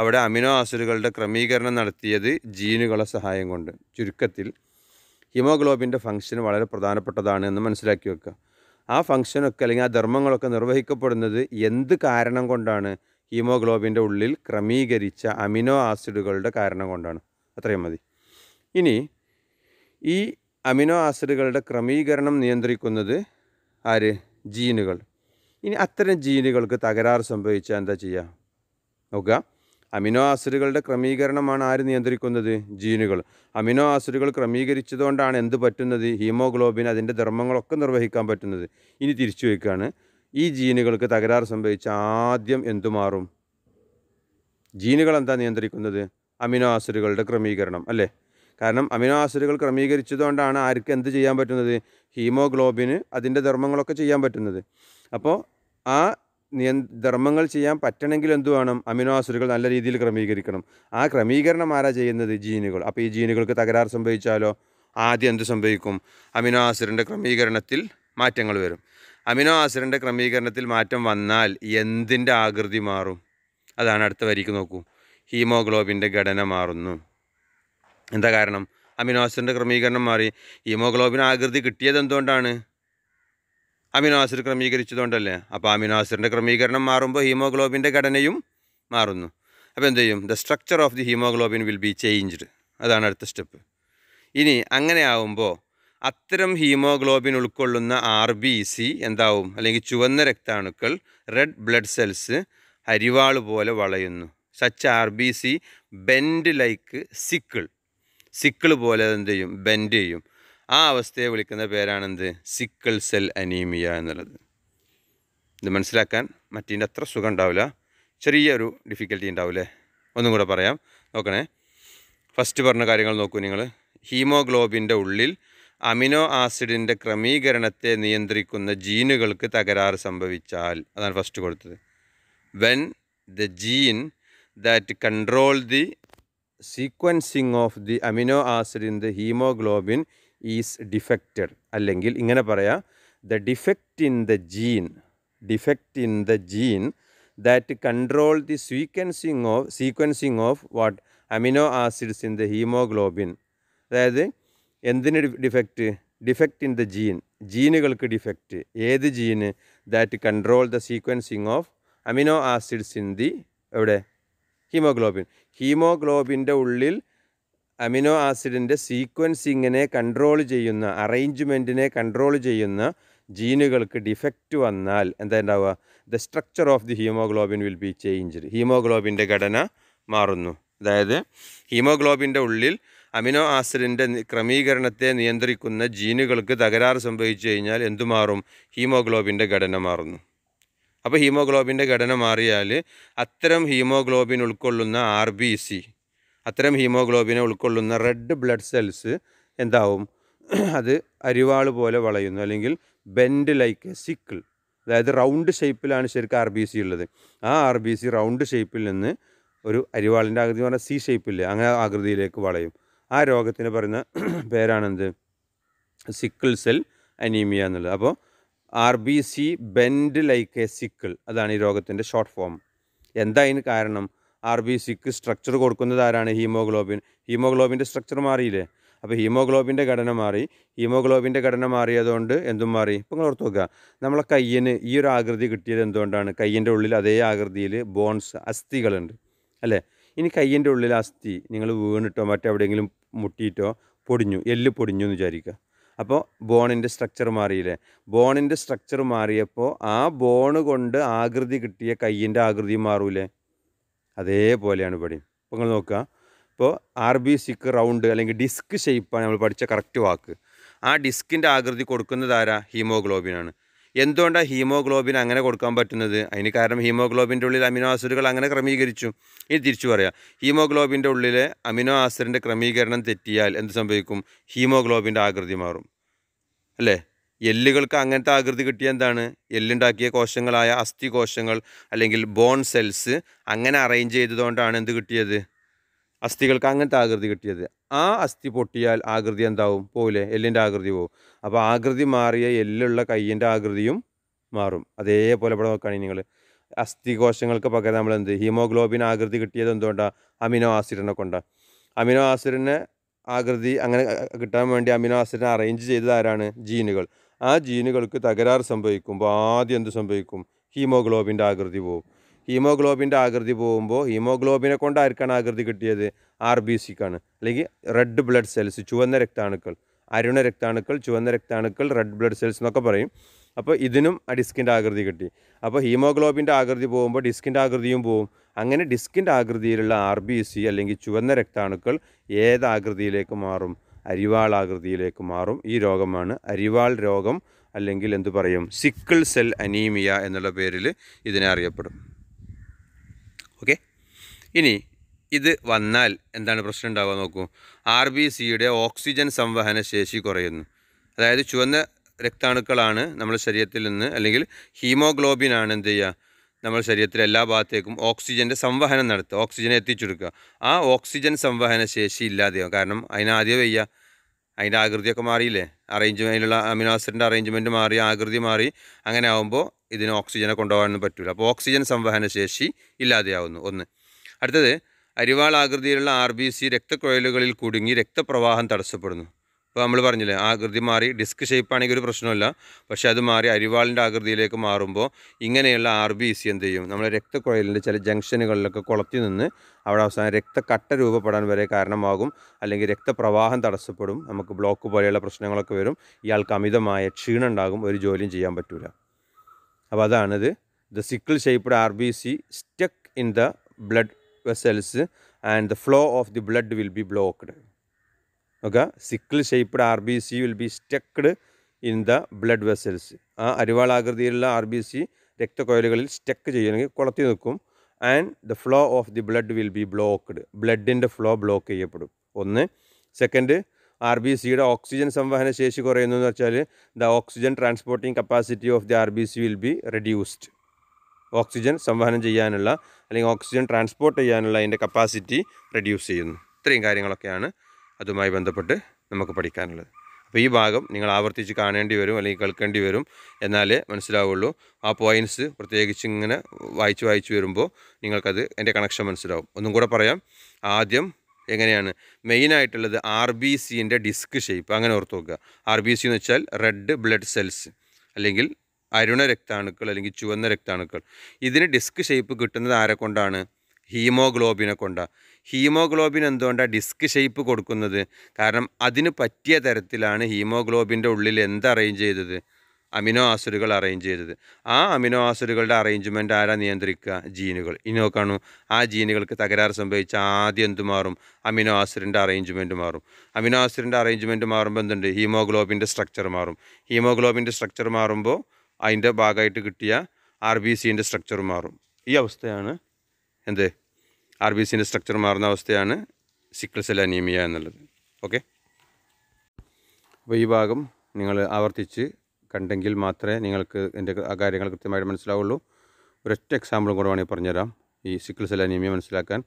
അവിടെ അമിനോ ആസിഡുകളുടെ ക്രമീകരണം നടത്തിയത് ജീനുകളെ സഹായം കൊണ്ട് ചുരുക്കത്തിൽ ഹീമോഗ്ലോബിൻ്റെ ഫങ്ഷൻ വളരെ പ്രധാനപ്പെട്ടതാണ് എന്ന് മനസ്സിലാക്കി വെക്കുക ആ ഫങ്ഷനൊക്കെ അല്ലെങ്കിൽ ആ ധർമ്മങ്ങളൊക്കെ നിർവഹിക്കപ്പെടുന്നത് എന്ത് കാരണം കൊണ്ടാണ് ഹീമോഗ്ലോബിൻ്റെ ഉള്ളിൽ ക്രമീകരിച്ച അമിനോ ആസിഡുകളുടെ കാരണം കൊണ്ടാണ് അത്രയും മതി ഇനി ഈ അമിനോ ആസിഡുകളുടെ ക്രമീകരണം നിയന്ത്രിക്കുന്നത് ആര് ജീനുകൾ ഇനി അത്തരം ജീനുകൾക്ക് തകരാറ് സംഭവിച്ചാൽ എന്താ ചെയ്യുക നോക്കുക അമിനോ ആസിഡുകളുടെ ക്രമീകരണമാണ് ആര് നിയന്ത്രിക്കുന്നത് ജീനുകൾ അമിനോ ആസിഡുകൾ ക്രമീകരിച്ചതുകൊണ്ടാണ് എന്ത് പറ്റുന്നത് ഹീമോഗ്ലോബിൻ അതിൻ്റെ ധർമ്മങ്ങളൊക്കെ നിർവഹിക്കാൻ പറ്റുന്നത് ഇനി തിരിച്ചു വയ്ക്കുകയാണ് ഈ ജീനുകൾക്ക് തകരാറ് സംഭവിച്ച ആദ്യം എന്തു മാറും ജീനുകൾ എന്താ നിയന്ത്രിക്കുന്നത് അമിനോ ആസിഡുകളുടെ ക്രമീകരണം അല്ലേ കാരണം അമിനോ ആസിഡുകൾ ക്രമീകരിച്ചതുകൊണ്ടാണ് ആർക്ക് എന്ത് ചെയ്യാൻ പറ്റുന്നത് ഹീമോഗ്ലോബിന് അതിൻ്റെ ധർമ്മങ്ങളൊക്കെ ചെയ്യാൻ പറ്റുന്നത് അപ്പോൾ ആ ധർമ്മങ്ങൾ ചെയ്യാൻ പറ്റണമെങ്കിൽ എന്തു വേണം അമിനോ ആസിഡുകൾ നല്ല രീതിയിൽ ക്രമീകരിക്കണം ആ ക്രമീകരണം ആരാ ചെയ്യുന്നത് ജീനുകൾ അപ്പോൾ ഈ ജീനുകൾക്ക് തകരാർ സംഭവിച്ചാലോ ആദ്യം എന്ത് സംഭവിക്കും അമിനോ ആസിഡിൻ്റെ ക്രമീകരണത്തിൽ മാറ്റങ്ങൾ വരും അമിനോ ആസിഡിൻ്റെ ക്രമീകരണത്തിൽ മാറ്റം വന്നാൽ എന്തിൻ്റെ ആകൃതി മാറും അതാണ് അടുത്ത വരിക്ക് നോക്കൂ ഹീമോഗ്ലോബിൻ്റെ ഘടന മാറുന്നു എന്താ കാരണം അമിനോസിൻ്റെ ക്രമീകരണം മാറി ഹീമോഗ്ലോബിൻ ആകൃതി കിട്ടിയത് എന്തുകൊണ്ടാണ് അമിനോസിഡ് ക്രമീകരിച്ചതുകൊണ്ടല്ലേ അപ്പോൾ അമിനോസിഡിൻ്റെ ക്രമീകരണം മാറുമ്പോൾ ഹീമോഗ്ലോബിൻ്റെ ഘടനയും മാറുന്നു അപ്പോൾ എന്ത് ചെയ്യും the structure of the haemoglobin will be changed അതാണ് അടുത്ത സ്റ്റെപ്പ് ഇനി അങ്ങനെ ആവുമ്പോൾ അത്തരം ഹീമോഗ്ലോബിൻ ഉൾക്കൊള്ളുന്ന ആർ ബി സി എന്താവും അല്ലെങ്കിൽ ചുവന്ന രക്താണുക്കൾ റെഡ് ബ്ലഡ് സെൽസ് ഹരിവാൾ പോലെ വളയുന്നു such R B C bend like sickle sickle പോലെ എന്ത് ചെയ്യും ബെൻഡ് ചെയ്യും ആ അവസ്ഥയെ വിളിക്കുന്ന പേരാണെന്ത് സിക്കിൾ സെൽ അനീമിയ എന്നുള്ളത് ഇത് മനസ്സിലാക്കാൻ മറ്റേൻ്റെ അത്ര സുഖം ഉണ്ടാവില്ല ചെറിയൊരു ഡിഫിക്കൽറ്റി ഉണ്ടാവില്ലേ ഒന്നും കൂടെ പറയാം നോക്കണേ ഫസ്റ്റ് പറഞ്ഞ കാര്യങ്ങൾ നോക്കൂ നിങ്ങൾ ഹീമോഗ്ലോബിൻ്റെ ഉള്ളിൽ അമിനോ ആസിഡിൻ്റെ ക്രമീകരണത്തെ നിയന്ത്രിക്കുന്ന ജീനുകൾക്ക് തകരാറ് സംഭവിച്ചാൽ അതാണ് ഫസ്റ്റ് കൊടുത്തത് when the gene that control the sequencing of the amino acid in the haemoglobin is defected അല്ലെങ്കിൽ ഇങ്ങനെ പറയാം the defect in the gene defect in the gene that control the sequencing of sequencing of what amino acids in the haemoglobin അതായത് എന്തിന് defect defect in the gene ജീനുകൾക്ക് defect ഏത് ജീന് that control the sequencing of amino acids in the എവിടെ haemoglobin ഹീമോഗ്ലോബിൻ്റെ ഉള്ളിൽ amino ആസിഡിൻ്റെ സീക്വൻസിങ്ങിനെ control ചെയ്യുന്ന അറേഞ്ച്മെൻറ്റിനെ കൺട്രോൾ ചെയ്യുന്ന ജീനുകൾക്ക് ഡിഫക്റ്റ് വന്നാൽ എന്താ ഉണ്ടാവുക the structure of the haemoglobin will be changed ഹീമോഗ്ലോബിൻ്റെ ഘടന മാറുന്നു അതായത് ഹീമോഗ്ലോബിൻ്റെ ഉള്ളിൽ അമിനോ ആസിഡിൻ്റെ ക്രമീകരണത്തെ നിയന്ത്രിക്കുന്ന ജീനുകൾക്ക് തകരാറ് സംഭവിച്ചു കഴിഞ്ഞാൽ എന്തുമാറും ഹീമോഗ്ലോബിൻ്റെ ഘടന മാറുന്നു അപ്പോൾ ഹീമോഗ്ലോബിൻ്റെ ഘടന മാറിയാൽ അത്തരം ഹീമോഗ്ലോബിൻ ഉൾക്കൊള്ളുന്ന ആർ ബി സി അത്തരം ഹീമോഗ്ലോബിനെ ഉൾക്കൊള്ളുന്ന റെഡ് ബ്ലഡ് സെൽസ് എന്താവും അത് അരിവാൾ പോലെ വളയുന്നു അല്ലെങ്കിൽ ബെൻഡ് ലൈക്ക് സിക്കിൾ അതായത് റൗണ്ട് ഷേപ്പിലാണ് ശരിക്കും ആർ ബി സി ഉള്ളത് ആ ആർ ബി സി റൗണ്ട് ഷേപ്പിൽ നിന്ന് ഒരു അരിവാളിൻ്റെ ആകൃതി എന്ന് പറഞ്ഞാൽ സി ഷേപ്പില്ലേ അങ്ങനെ ആകൃതിയിലേക്ക് വളയും ആ രോഗത്തിന് പറയുന്ന പേരാണെന്ത് സിക്കിൾ സെൽ അനീമിയ എന്നുള്ളത് അപ്പോൾ R B C bend like a sickle അതാണ് ഈ രോഗത്തിൻ്റെ ഷോർട്ട് ഫോം എന്താ അതിന് കാരണം ആർ ബി സിക്ക് സ്ട്രക്ചർ കൊടുക്കുന്നത് ആരാണ് ഹീമോഗ്ലോബിൻ ഹീമോഗ്ലോബിൻ്റെ സ്ട്രക്ചർ മാറിയില്ലേ അപ്പോൾ ഹീമോഗ്ലോബിൻ്റെ ഘടന മാറി ഹീമോഗ്ലോബിൻ്റെ ഘടന മാറിയതുകൊണ്ട് എന്തും മാറി ഇപ്പോൾ നിങ്ങൾ ഓർത്ത് നോക്കുക നമ്മളെ കയ്യന് ഈ ഒരു ആകൃതി കിട്ടിയത് എന്തുകൊണ്ടാണ് കയ്യൻ്റെ ഉള്ളിൽ അതേ ആകൃതിയിൽ ബോൺസ് അസ്ഥികളുണ്ട് അല്ലേ ഇനി കയ്യൻ്റെ ഉള്ളിൽ അസ്ഥി നിങ്ങൾ വീണിട്ടോ മറ്റെവിടെയെങ്കിലും മുട്ടിയിട്ടോ പൊടിഞ്ഞു എല്ല് പൊടിഞ്ഞു എന്ന് വിചാരിക്കുക അപ്പോൾ ബോണിൻ്റെ സ്ട്രക്ചർ മാറിയില്ലേ ബോണിൻ്റെ സ്ട്രക്ചർ മാറിയപ്പോൾ ആ ബോണ് കൊണ്ട് ആകൃതി കിട്ടിയ കയ്യിൻ്റെ ആകൃതി മാറൂലേ അതേപോലെയാണ് ഇവിടെ ഇപ്പോൾ നിങ്ങൾ നോക്കുക ഇപ്പോൾ ആർ ബി സിക്ക് റൗണ്ട് അല്ലെങ്കിൽ ഡിസ്ക് ഷേപ്പാണ് നമ്മൾ പഠിച്ച കറക്റ്റ് വാക്ക് ആ ഡിസ്കിൻ്റെ ആകൃതി കൊടുക്കുന്നതാരാ ഹീമോഗ്ലോബിനാണ് എന്തുകൊണ്ടാണ് ഹീമോഗ്ലോബിൻ അങ്ങനെ കൊടുക്കാൻ പറ്റുന്നത് അതിന് കാരണം ഹീമോഗ്ലോബിൻ്റെ ഉള്ളിൽ അമിനോ ആസിഡുകൾ അങ്ങനെ ക്രമീകരിച്ചു ഇനി തിരിച്ചു പറയാം ഹീമോഗ്ലോബിൻ്റെ ഉള്ളിലെ അമിനോ ആസിഡിൻ്റെ ക്രമീകരണം തെറ്റിയാൽ എന്ത് സംഭവിക്കും ഹീമോഗ്ലോബിൻ്റെ ആകൃതി മാറും അല്ലേ എല്ലുകൾക്ക് അങ്ങനത്തെ ആകൃതി കിട്ടിയ എന്താണ് എല്ലുണ്ടാക്കിയ കോശങ്ങളായ അസ്ഥി കോശങ്ങൾ അല്ലെങ്കിൽ ബോൺ സെൽസ് അങ്ങനെ അറേഞ്ച് ചെയ്തതുകൊണ്ടാണ് എന്ത് കിട്ടിയത് അസ്ഥികൾക്ക് അങ്ങനത്തെ ആകൃതി കിട്ടിയത് ആ അസ്ഥി പൊട്ടിയാൽ ആകൃതി എന്താവും പോകില്ലേ എല്ലിൻ്റെ ആകൃതി പോവും അപ്പോൾ ആകൃതി മാറിയ എല്ലുള്ള കയ്യിൻ്റെ ആകൃതിയും മാറും അതേപോലെ ഇവിടെ നോക്കുകയാണെങ്കിൽ നിങ്ങൾ അസ്ഥി കോശങ്ങൾക്ക് പകരം നമ്മൾ എന്ത് ഹീമോഗ്ലോബിൻ ആകൃതി കിട്ടിയത് എന്തുകൊണ്ടാണ് അമിനോ ആസിഡിനെ കൊണ്ടാണ് അമിനോ ആസിഡിനെ ആകൃതി അങ്ങനെ കിട്ടാൻ വേണ്ടി അമിനോ ആസിഡിനെ അറേഞ്ച് ചെയ്തത് ആരാണ് ജീനുകൾ ആ ജീനുകൾക്ക് തകരാറ് സംഭവിക്കുമ്പോൾ ആദ്യം എന്ത് സംഭവിക്കും ഹീമോഗ്ലോബിൻ്റെ ആകൃതി പോവും ഹീമോഗ്ലോബിൻ്റെ ആകൃതി പോകുമ്പോൾ ഹീമോഗ്ലോബിനെ കൊണ്ട് ആർക്കാണ് ആകൃതി കിട്ടിയത് ആർ ബി സിക്കാണ് അല്ലെങ്കിൽ റെഡ് ബ്ലഡ് സെൽസ് ചുവന്ന രക്താണുക്കൾ അരുണ രക്താണുക്കൾ ചുവന്ന രക്താണുക്കൾ റെഡ് ബ്ലഡ് സെൽസ് എന്നൊക്കെ പറയും അപ്പോൾ ഇതിനും ആ ഡിസ്കിൻ്റെ ആകൃതി കിട്ടി അപ്പോൾ ഹീമോഗ്ലോബിൻ്റെ ആകൃതി പോകുമ്പോൾ ഡിസ്കിൻ്റെ ആകൃതിയും പോവും അങ്ങനെ ഡിസ്കിൻ്റെ ആകൃതിയിലുള്ള ആർ ബി സി അല്ലെങ്കിൽ ചുവന്ന രക്താണുക്കൾ ഏത് ആകൃതിയിലേക്ക് മാറും അരിവാൾ ആകൃതിയിലേക്ക് മാറും ഈ രോഗമാണ് അരിവാൾ രോഗം അല്ലെങ്കിൽ എന്തു പറയും സിക്കിൾ സെൽ അനീമിയ എന്നുള്ള പേരിൽ ഇതിനെ അറിയപ്പെടും ഓക്കെ ഇനി ഇത് വന്നാൽ എന്താണ് പ്രശ്നം ഉണ്ടാവുക നോക്കൂ ആർ ബി സിയുടെ ഓക്സിജൻ സംവഹന ശേഷി കുറയുന്നു അതായത് ചുവന്ന രക്താണുക്കളാണ് നമ്മുടെ ശരീരത്തിൽ നിന്ന് അല്ലെങ്കിൽ ആണ് എന്ത് ചെയ്യുക നമ്മുടെ ശരീരത്തിലെ എല്ലാ ഭാഗത്തേക്കും ഓക്സിജൻ്റെ സംവഹനം നടത്തുക ഓക്സിജനെ എത്തിച്ചെടുക്കുക ആ ഓക്സിജൻ സംവഹന ശേഷി ഇല്ലാതെയാവും കാരണം അതിനാദ്യം വയ്യ അതിൻ്റെ ആകൃതിയൊക്കെ മാറിയില്ലേ അറേഞ്ച് അതിനുള്ള അമിനോ ആസിഡിൻ്റെ അറേഞ്ച്മെൻറ്റ് മാറി ആകൃതി മാറി അങ്ങനെ ആകുമ്പോൾ ഇതിന് ഓക്സിജനെ കൊണ്ടുപോകാനൊന്നും പറ്റില്ല അപ്പോൾ ഓക്സിജൻ സംവഹന ശേഷി ഇല്ലാതെയാവുന്നു ഒന്ന് അടുത്തത് അരിവാൾ ആകൃതിയിലുള്ള ആർ ബി സി രക്തക്കുഴലുകളിൽ കുടുങ്ങി രക്തപ്രവാഹം തടസ്സപ്പെടുന്നു ഇപ്പോൾ നമ്മൾ പറഞ്ഞില്ലേ ആകൃതി മാറി ഡിസ്ക് ഷേപ്പാണെങ്കിൽ ഒരു പ്രശ്നമല്ല പക്ഷേ അത് മാറി അരിവാളിൻ്റെ ആകൃതിയിലേക്ക് മാറുമ്പോൾ ഇങ്ങനെയുള്ള ആർ ബി സി എന്ത് ചെയ്യും നമ്മളെ രക്തക്കുഴലിൻ്റെ ചില ജംഗ്ഷനുകളിലൊക്കെ കുളത്തി നിന്ന് അവിടെ അവസാനം രക്തക്കട്ട രൂപപ്പെടാൻ വരെ കാരണമാകും അല്ലെങ്കിൽ രക്തപ്രവാഹം തടസ്സപ്പെടും നമുക്ക് ബ്ലോക്ക് പോലെയുള്ള പ്രശ്നങ്ങളൊക്കെ വരും ഇയാൾക്ക് അമിതമായ ക്ഷീണം ഉണ്ടാകും ഒരു ജോലിയും ചെയ്യാൻ പറ്റില്ല അപ്പോൾ അതാണിത് the sickle shaped R B C stuck in the blood vessels and the flow of the blood will be blocked. Okay, sickle shaped RBC will be stuck in the blood vessels. ആ അരിവാളാകൃതിയിലുള്ള R B C രക്തക്കൊയലുകളിൽ stuck ചെയ്യണമെങ്കിൽ കുളത്തി നിൽക്കും and the flow of the blood will be blocked ബ്ലഡിൻ്റെ flow block ചെയ്യപ്പെടും ഒന്ന് second R B സിയുടെ ഓക്സിജൻ സംവഹന ശേഷി കുറയുന്നു എന്ന് വെച്ചാൽ the oxygen transporting capacity of the R B C will be reduced oxygen സംവഹനം ചെയ്യാനുള്ള അല്ലെങ്കിൽ ഓക്സിജൻ ട്രാൻസ്പോർട്ട് ചെയ്യാനുള്ള അതിൻ്റെ കപ്പാസിറ്റി റെഡ്യൂസ് ചെയ്യുന്നു ഇത്രയും കാര്യങ്ങളൊക്കെയാണ് അതുമായി ബന്ധപ്പെട്ട് നമുക്ക് പഠിക്കാനുള്ളത് അപ്പോൾ ഈ ഭാഗം നിങ്ങൾ ആവർത്തിച്ച് കാണേണ്ടി വരും അല്ലെങ്കിൽ കേൾക്കേണ്ടി വരും എന്നാലേ മനസ്സിലാവുള്ളൂ ആ പോയിൻറ്റ്സ് പ്രത്യേകിച്ച് ഇങ്ങനെ വായിച്ച് വായിച്ച് വരുമ്പോൾ നിങ്ങൾക്കത് എൻ്റെ കണക്ഷൻ മനസ്സിലാവും ഒന്നും കൂടെ പറയാം ആദ്യം എങ്ങനെയാണ് മെയിനായിട്ടുള്ളത് ആർ ബി സിൻ്റെ ഡിസ്ക് ഷേപ്പ് അങ്ങനെ ഓർത്ത് നോക്കുക ആർ ബി സി എന്ന് വെച്ചാൽ റെഡ് ബ്ലഡ് സെൽസ് അല്ലെങ്കിൽ അരുണ രക്താണുക്കൾ അല്ലെങ്കിൽ ചുവന്ന രക്താണുക്കൾ ഇതിന് ഡിസ്ക് ഷേപ്പ് കിട്ടുന്നത് ആരെ കൊണ്ടാണ് ഹീമോഗ്ലോബിനെ കൊണ്ടാണ് ഹീമോഗ്ലോബിൻ എന്തുകൊണ്ടാണ് ഡിസ്ക് ഷേപ്പ് കൊടുക്കുന്നത് കാരണം അതിന് പറ്റിയ തരത്തിലാണ് ഹീമോഗ്ലോബിൻ്റെ ഉള്ളിൽ എന്ത് അറേഞ്ച് ചെയ്തത് അമിനോ ആസിഡുകൾ അറേഞ്ച് ചെയ്തത് ആ അമിനോ ആസിഡുകളുടെ അറേഞ്ച്മെൻറ്റ് ആരാ നിയന്ത്രിക്കുക ജീനുകൾ ഇനി നോക്കാണു ആ ജീനുകൾക്ക് തകരാറ് സംഭവിച്ച ആദ്യം എന്ത് മാറും അമിനോ ആസിഡിൻ്റെ അറേഞ്ച്മെൻറ്റ് മാറും അമിനോ ആസിഡിൻ്റെ അറേഞ്ച്മെൻറ്റ് മാറുമ്പോൾ എന്തുണ്ട് ഹീമോഗ്ലോബിൻ്റെ സ്ട്രക്ചർ മാറും ഹീമോഗ്ലോബിൻ്റെ സ്ട്രക്ചർ മാറുമ്പോൾ അതിൻ്റെ ഭാഗമായിട്ട് കിട്ടിയ ആർ ബി സിൻ്റെ സ്ട്രക്ചർ മാറും ഈ അവസ്ഥയാണ് എന്ത് ആർ ബി സിൻ്റെ സ്ട്രക്ചർ മാറുന്ന അവസ്ഥയാണ് സിക്കിൾ അനീമിയ എന്നുള്ളത് ഓക്കെ അപ്പോൾ ഈ ഭാഗം നിങ്ങൾ ആവർത്തിച്ച് കണ്ടെങ്കിൽ മാത്രമേ നിങ്ങൾക്ക് എൻ്റെ കാര്യങ്ങൾ കൃത്യമായിട്ട് മനസ്സിലാവുള്ളൂ ഒരൊറ്റ എക്സാമ്പിളും കൂടെ വേണമെങ്കിൽ പറഞ്ഞുതരാം ഈ സിക്കിൾ അനീമിയ മനസ്സിലാക്കാൻ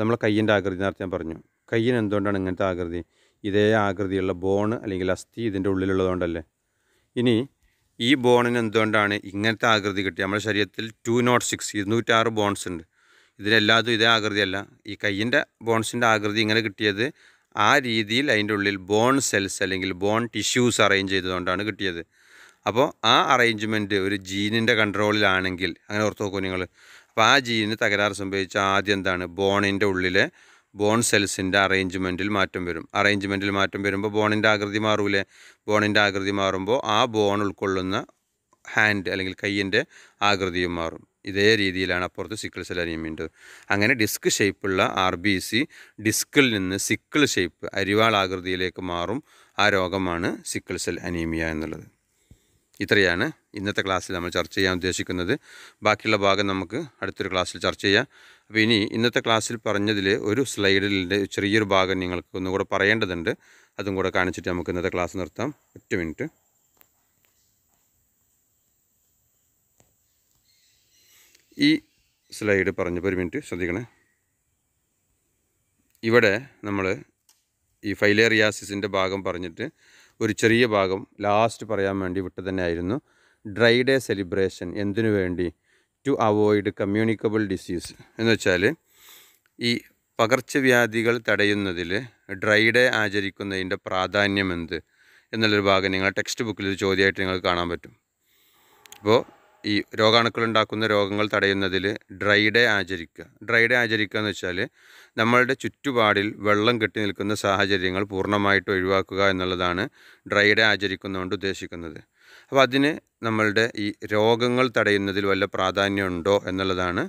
നമ്മളെ കയ്യിൻ്റെ ആകൃതി നേരത്തെ ഞാൻ പറഞ്ഞു കയ്യിന് എന്തുകൊണ്ടാണ് ഇങ്ങനത്തെ ആകൃതി ഇതേ ആകൃതിയുള്ള ബോൺ അല്ലെങ്കിൽ അസ്ഥി ഇതിൻ്റെ ഉള്ളിലുള്ളതുകൊണ്ടല്ലേ ഇനി ഈ ബോണിന് എന്തുകൊണ്ടാണ് ഇങ്ങനത്തെ ആകൃതി കിട്ടിയത് നമ്മുടെ ശരീരത്തിൽ ടു നോട്ട് സിക്സ് ഇരുന്നൂറ്റാറ് ബോൺസ് ഉണ്ട് ഇതിലെല്ലാതും ഇതേ ആകൃതിയല്ല ഈ കയ്യിൻ്റെ ബോൺസിൻ്റെ ആകൃതി ഇങ്ങനെ കിട്ടിയത് ആ രീതിയിൽ അതിൻ്റെ ഉള്ളിൽ ബോൺ സെൽസ് അല്ലെങ്കിൽ ബോൺ ടിഷ്യൂസ് അറേഞ്ച് ചെയ്തതുകൊണ്ടാണ് കിട്ടിയത് അപ്പോൾ ആ അറേഞ്ച്മെൻറ്റ് ഒരു ജീനിൻ്റെ കൺട്രോളിലാണെങ്കിൽ അങ്ങനെ ഓർത്ത് നോക്കൂ നിങ്ങൾ അപ്പോൾ ആ ജീനിന് തകരാറ് സംഭവിച്ച ആദ്യം എന്താണ് ബോണിൻ്റെ ഉള്ളിലെ ബോൺ സെൽസിൻ്റെ അറേഞ്ച്മെൻറ്റിൽ മാറ്റം വരും അറേഞ്ച്മെൻറ്റിൽ മാറ്റം വരുമ്പോൾ ബോണിൻ്റെ ആകൃതി മാറൂലേ ബോണിൻ്റെ ആകൃതി മാറുമ്പോൾ ആ ബോൺ ഉൾക്കൊള്ളുന്ന ഹാൻഡ് അല്ലെങ്കിൽ കയ്യിൻ്റെ ആകൃതിയും മാറും ഇതേ രീതിയിലാണ് അപ്പുറത്ത് സിക്കിൾ സെൽ അങ്ങനെ ഡിസ്ക് ഷേപ്പുള്ള ആർ ബി സി ഡിസ്കിൽ നിന്ന് സിക്കിൾ ഷേപ്പ് അരിവാൾ ആകൃതിയിലേക്ക് മാറും ആ രോഗമാണ് സിക്കിൾ സെൽ അനീമിയ എന്നുള്ളത് ഇത്രയാണ് ഇന്നത്തെ ക്ലാസ്സിൽ നമ്മൾ ചർച്ച ചെയ്യാൻ ഉദ്ദേശിക്കുന്നത് ബാക്കിയുള്ള ഭാഗം നമുക്ക് അടുത്തൊരു ക്ലാസ്സിൽ ചർച്ച ചെയ്യാം അപ്പോൾ ഇനി ഇന്നത്തെ ക്ലാസ്സിൽ പറഞ്ഞതിൽ ഒരു സ്ലൈഡിലെ ചെറിയൊരു ഭാഗം നിങ്ങൾക്ക് ഒന്നുകൂടെ പറയേണ്ടതുണ്ട് അതും കൂടെ കാണിച്ചിട്ട് നമുക്ക് ഇന്നത്തെ ക്ലാസ് നിർത്താം ഒറ്റ മിനിറ്റ് ഈ സ്ലൈഡ് പറഞ്ഞപ്പോൾ ഒരു മിനിറ്റ് ശ്രദ്ധിക്കണേ ഇവിടെ നമ്മൾ ഈ ഫൈലേറിയാസിസിൻ്റെ ഭാഗം പറഞ്ഞിട്ട് ഒരു ചെറിയ ഭാഗം ലാസ്റ്റ് പറയാൻ വേണ്ടി വിട്ടു തന്നെയായിരുന്നു ഡ്രൈ ഡേ സെലിബ്രേഷൻ എന്തിനു വേണ്ടി ടു അവോയ്ഡ് കമ്മ്യൂണിക്കബിൾ ഡിസീസ് എന്ന് വെച്ചാൽ ഈ പകർച്ചവ്യാധികൾ തടയുന്നതിൽ ഡ്രൈ ഡേ ആചരിക്കുന്നതിൻ്റെ പ്രാധാന്യം എന്ത് എന്നുള്ളൊരു ഭാഗം നിങ്ങളുടെ ടെക്സ്റ്റ് ബുക്കിൽ ഒരു ചോദ്യമായിട്ട് നിങ്ങൾക്ക് കാണാൻ പറ്റും അപ്പോൾ ഈ രോഗാണുക്കൾ ഉണ്ടാക്കുന്ന രോഗങ്ങൾ തടയുന്നതിൽ ഡ്രൈ ഡേ ആചരിക്കുക ഡ്രൈ ഡേ ആചരിക്കുക എന്ന് വെച്ചാൽ നമ്മളുടെ ചുറ്റുപാടിൽ വെള്ളം കെട്ടി നിൽക്കുന്ന സാഹചര്യങ്ങൾ പൂർണ്ണമായിട്ട് ഒഴിവാക്കുക എന്നുള്ളതാണ് ഡ്രൈ ഡേ ആചരിക്കുന്നതുകൊണ്ട് ഉദ്ദേശിക്കുന്നത് അപ്പോൾ അതിന് നമ്മളുടെ ഈ രോഗങ്ങൾ തടയുന്നതിൽ വല്ല പ്രാധാന്യമുണ്ടോ എന്നുള്ളതാണ്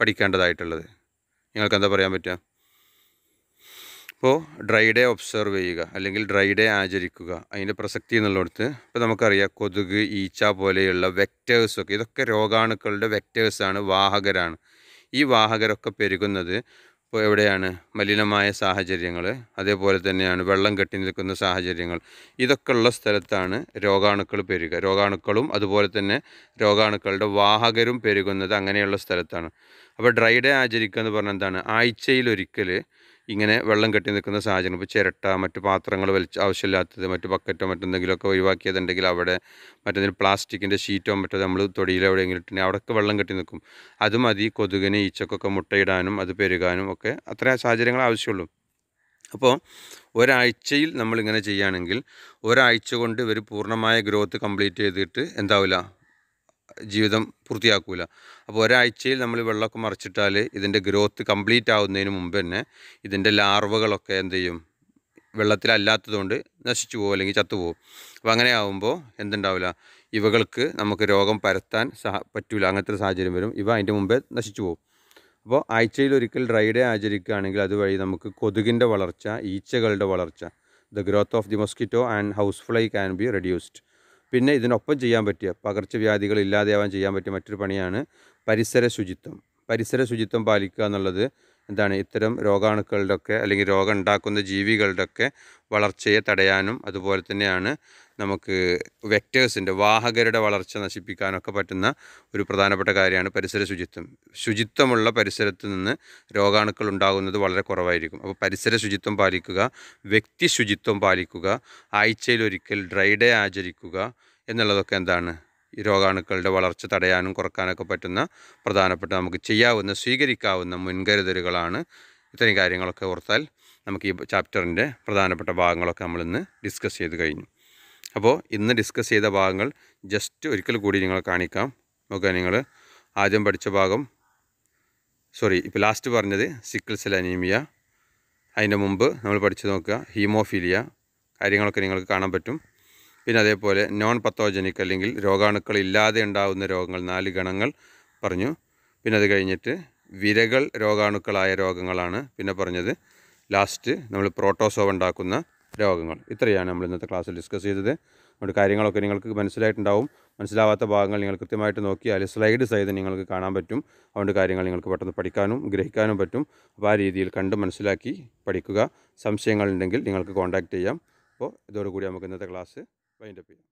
പഠിക്കേണ്ടതായിട്ടുള്ളത് നിങ്ങൾക്ക് എന്താ പറയാൻ പറ്റുക അപ്പോൾ ഡ്രൈ ഡേ ഒബ്സർവ് ചെയ്യുക അല്ലെങ്കിൽ ഡ്രൈ ഡേ ആചരിക്കുക അതിൻ്റെ പ്രസക്തി എന്നുള്ളടത്ത് ഇപ്പോൾ നമുക്കറിയാം കൊതുക് ഈച്ച പോലെയുള്ള വെക്റ്റേഴ്സൊക്കെ ഇതൊക്കെ രോഗാണുക്കളുടെ വെക്റ്റേഴ്സാണ് വാഹകരാണ് ഈ വാഹകരൊക്കെ പെരുകുന്നത് ഇപ്പോൾ എവിടെയാണ് മലിനമായ സാഹചര്യങ്ങൾ അതേപോലെ തന്നെയാണ് വെള്ളം കെട്ടി നിൽക്കുന്ന സാഹചര്യങ്ങൾ ഇതൊക്കെ ഉള്ള സ്ഥലത്താണ് രോഗാണുക്കൾ പെരുക രോഗാണുക്കളും അതുപോലെ തന്നെ രോഗാണുക്കളുടെ വാഹകരും പെരുകുന്നത് അങ്ങനെയുള്ള സ്ഥലത്താണ് അപ്പോൾ ഡ്രൈ ഡേ ആചരിക്കുക എന്ന് പറഞ്ഞാൽ എന്താണ് ആഴ്ചയിലൊരിക്കൽ ഇങ്ങനെ വെള്ളം കെട്ടി നിൽക്കുന്ന സാഹചര്യം ഇപ്പോൾ ചിരട്ട മറ്റ് പാത്രങ്ങൾ വലിച്ച് ആവശ്യമില്ലാത്തത് മറ്റ് ബക്കറ്റോ മറ്റെന്തെങ്കിലുമൊക്കെ ഒഴിവാക്കിയതുണ്ടെങ്കിൽ അവിടെ മറ്റെന്തെങ്കിലും പ്ലാസ്റ്റിക്കിൻ്റെ ഷീറ്റോ മറ്റോ നമ്മൾ തൊടിയിൽ എവിടെയെങ്കിലും ഇട്ടുണ്ടെങ്കിൽ അവിടെയൊക്കെ വെള്ളം കെട്ടി നിൽക്കും അത് മതി കൊതുകിന് ഈച്ചക്കൊക്കെ മുട്ടയിടാനും അത് പെരുകാനും ഒക്കെ അത്ര സാഹചര്യങ്ങൾ ആവശ്യമുള്ളൂ അപ്പോൾ ഒരാഴ്ചയിൽ നമ്മളിങ്ങനെ ചെയ്യുകയാണെങ്കിൽ ഒരാഴ്ച കൊണ്ട് ഇവർ പൂർണ്ണമായ ഗ്രോത്ത് കംപ്ലീറ്റ് ചെയ്തിട്ട് എന്താവില്ല ജീവിതം പൂർത്തിയാക്കൂല അപ്പോൾ ഒരാഴ്ചയിൽ നമ്മൾ വെള്ളമൊക്കെ മറിച്ചിട്ടാൽ ഇതിൻ്റെ ഗ്രോത്ത് കംപ്ലീറ്റ് ആവുന്നതിന് മുമ്പ് തന്നെ ഇതിൻ്റെ ലാർവകളൊക്കെ എന്ത് ചെയ്യും വെള്ളത്തിലല്ലാത്തതുകൊണ്ട് നശിച്ചു പോകും അല്ലെങ്കിൽ ചത്തുപോകും അപ്പോൾ അങ്ങനെ ആകുമ്പോൾ എന്തുണ്ടാവില്ല ഇവകൾക്ക് നമുക്ക് രോഗം പരത്താൻ സഹ പറ്റൂല അങ്ങനത്തെ സാഹചര്യം വരും ഇവ അതിൻ്റെ മുമ്പേ നശിച്ചു പോകും അപ്പോൾ ആഴ്ചയിൽ ഒരിക്കൽ ഡ്രൈ ഡേ ആചരിക്കുകയാണെങ്കിൽ അതുവഴി നമുക്ക് കൊതുകിൻ്റെ വളർച്ച ഈച്ചകളുടെ വളർച്ച the growth of the mosquito and house fly can be reduced പിന്നെ ഇതിനൊപ്പം ചെയ്യാൻ പറ്റിയ പകർച്ചവ്യാധികൾ ഇല്ലാതെയാവാൻ ചെയ്യാൻ പറ്റിയ മറ്റൊരു പണിയാണ് പരിസര ശുചിത്വം പരിസര ശുചിത്വം പാലിക്കുക എന്നുള്ളത് എന്താണ് ഇത്തരം രോഗാണുക്കളുടെയൊക്കെ അല്ലെങ്കിൽ രോഗം ഉണ്ടാക്കുന്ന ജീവികളുടെയൊക്കെ വളർച്ചയെ തടയാനും അതുപോലെ തന്നെയാണ് നമുക്ക് വെക്റ്റേഴ്സിൻ്റെ വാഹകരുടെ വളർച്ച നശിപ്പിക്കാനൊക്കെ പറ്റുന്ന ഒരു പ്രധാനപ്പെട്ട കാര്യമാണ് പരിസര ശുചിത്വം ശുചിത്വമുള്ള പരിസരത്ത് നിന്ന് രോഗാണുക്കൾ ഉണ്ടാകുന്നത് വളരെ കുറവായിരിക്കും അപ്പോൾ പരിസര ശുചിത്വം പാലിക്കുക വ്യക്തി ശുചിത്വം പാലിക്കുക ആഴ്ചയിലൊരിക്കൽ ഡ്രൈ ഡേ ആചരിക്കുക എന്നുള്ളതൊക്കെ എന്താണ് ഈ രോഗാണുക്കളുടെ വളർച്ച തടയാനും കുറക്കാനൊക്കെ പറ്റുന്ന പ്രധാനപ്പെട്ട നമുക്ക് ചെയ്യാവുന്ന സ്വീകരിക്കാവുന്ന മുൻകരുതലുകളാണ് ഇത്തരം കാര്യങ്ങളൊക്കെ ഓർത്താൽ നമുക്ക് ഈ ചാപ്റ്ററിൻ്റെ പ്രധാനപ്പെട്ട ഭാഗങ്ങളൊക്കെ നമ്മളിന്ന് ഡിസ്കസ് ചെയ്ത് കഴിഞ്ഞു അപ്പോൾ ഇന്ന് ഡിസ്കസ് ചെയ്ത ഭാഗങ്ങൾ ജസ്റ്റ് ഒരിക്കൽ കൂടി നിങ്ങൾ കാണിക്കാം ഓക്കെ നിങ്ങൾ ആദ്യം പഠിച്ച ഭാഗം സോറി ഇപ്പോൾ ലാസ്റ്റ് പറഞ്ഞത് സിക്കിൾ സെൽ അനീമിയ അതിൻ്റെ മുമ്പ് നമ്മൾ പഠിച്ചു നോക്കുക ഹീമോഫീലിയ കാര്യങ്ങളൊക്കെ നിങ്ങൾക്ക് കാണാൻ പറ്റും പിന്നെ അതേപോലെ നോൺ പത്തോജനിക് അല്ലെങ്കിൽ രോഗാണുക്കൾ ഇല്ലാതെ ഉണ്ടാകുന്ന രോഗങ്ങൾ നാല് ഗണങ്ങൾ പറഞ്ഞു പിന്നെ അത് കഴിഞ്ഞിട്ട് വിരകൾ രോഗാണുക്കളായ രോഗങ്ങളാണ് പിന്നെ പറഞ്ഞത് ലാസ്റ്റ് നമ്മൾ പ്രോട്ടോസോവ് ഉണ്ടാക്കുന്ന രോഗങ്ങൾ ഇത്രയാണ് നമ്മൾ ഇന്നത്തെ ക്ലാസ്സിൽ ഡിസ്കസ് ചെയ്തത് അതുകൊണ്ട് കാര്യങ്ങളൊക്കെ നിങ്ങൾക്ക് മനസ്സിലായിട്ടുണ്ടാവും മനസ്സിലാവാത്ത ഭാഗങ്ങൾ നിങ്ങൾ കൃത്യമായിട്ട് നോക്കിയാൽ സ്ലൈഡ് സഹിതം നിങ്ങൾക്ക് കാണാൻ പറ്റും അതുകൊണ്ട് കാര്യങ്ങൾ നിങ്ങൾക്ക് പെട്ടെന്ന് പഠിക്കാനും ഗ്രഹിക്കാനും പറ്റും അപ്പോൾ ആ രീതിയിൽ കണ്ട് മനസ്സിലാക്കി പഠിക്കുക സംശയങ്ങളുണ്ടെങ്കിൽ നിങ്ങൾക്ക് കോൺടാക്റ്റ് ചെയ്യാം അപ്പോൾ ഇതോടുകൂടി നമുക്ക് ഇന്നത്തെ ക്ലാസ് വൈൻഡപ്പ് ചെയ്യാം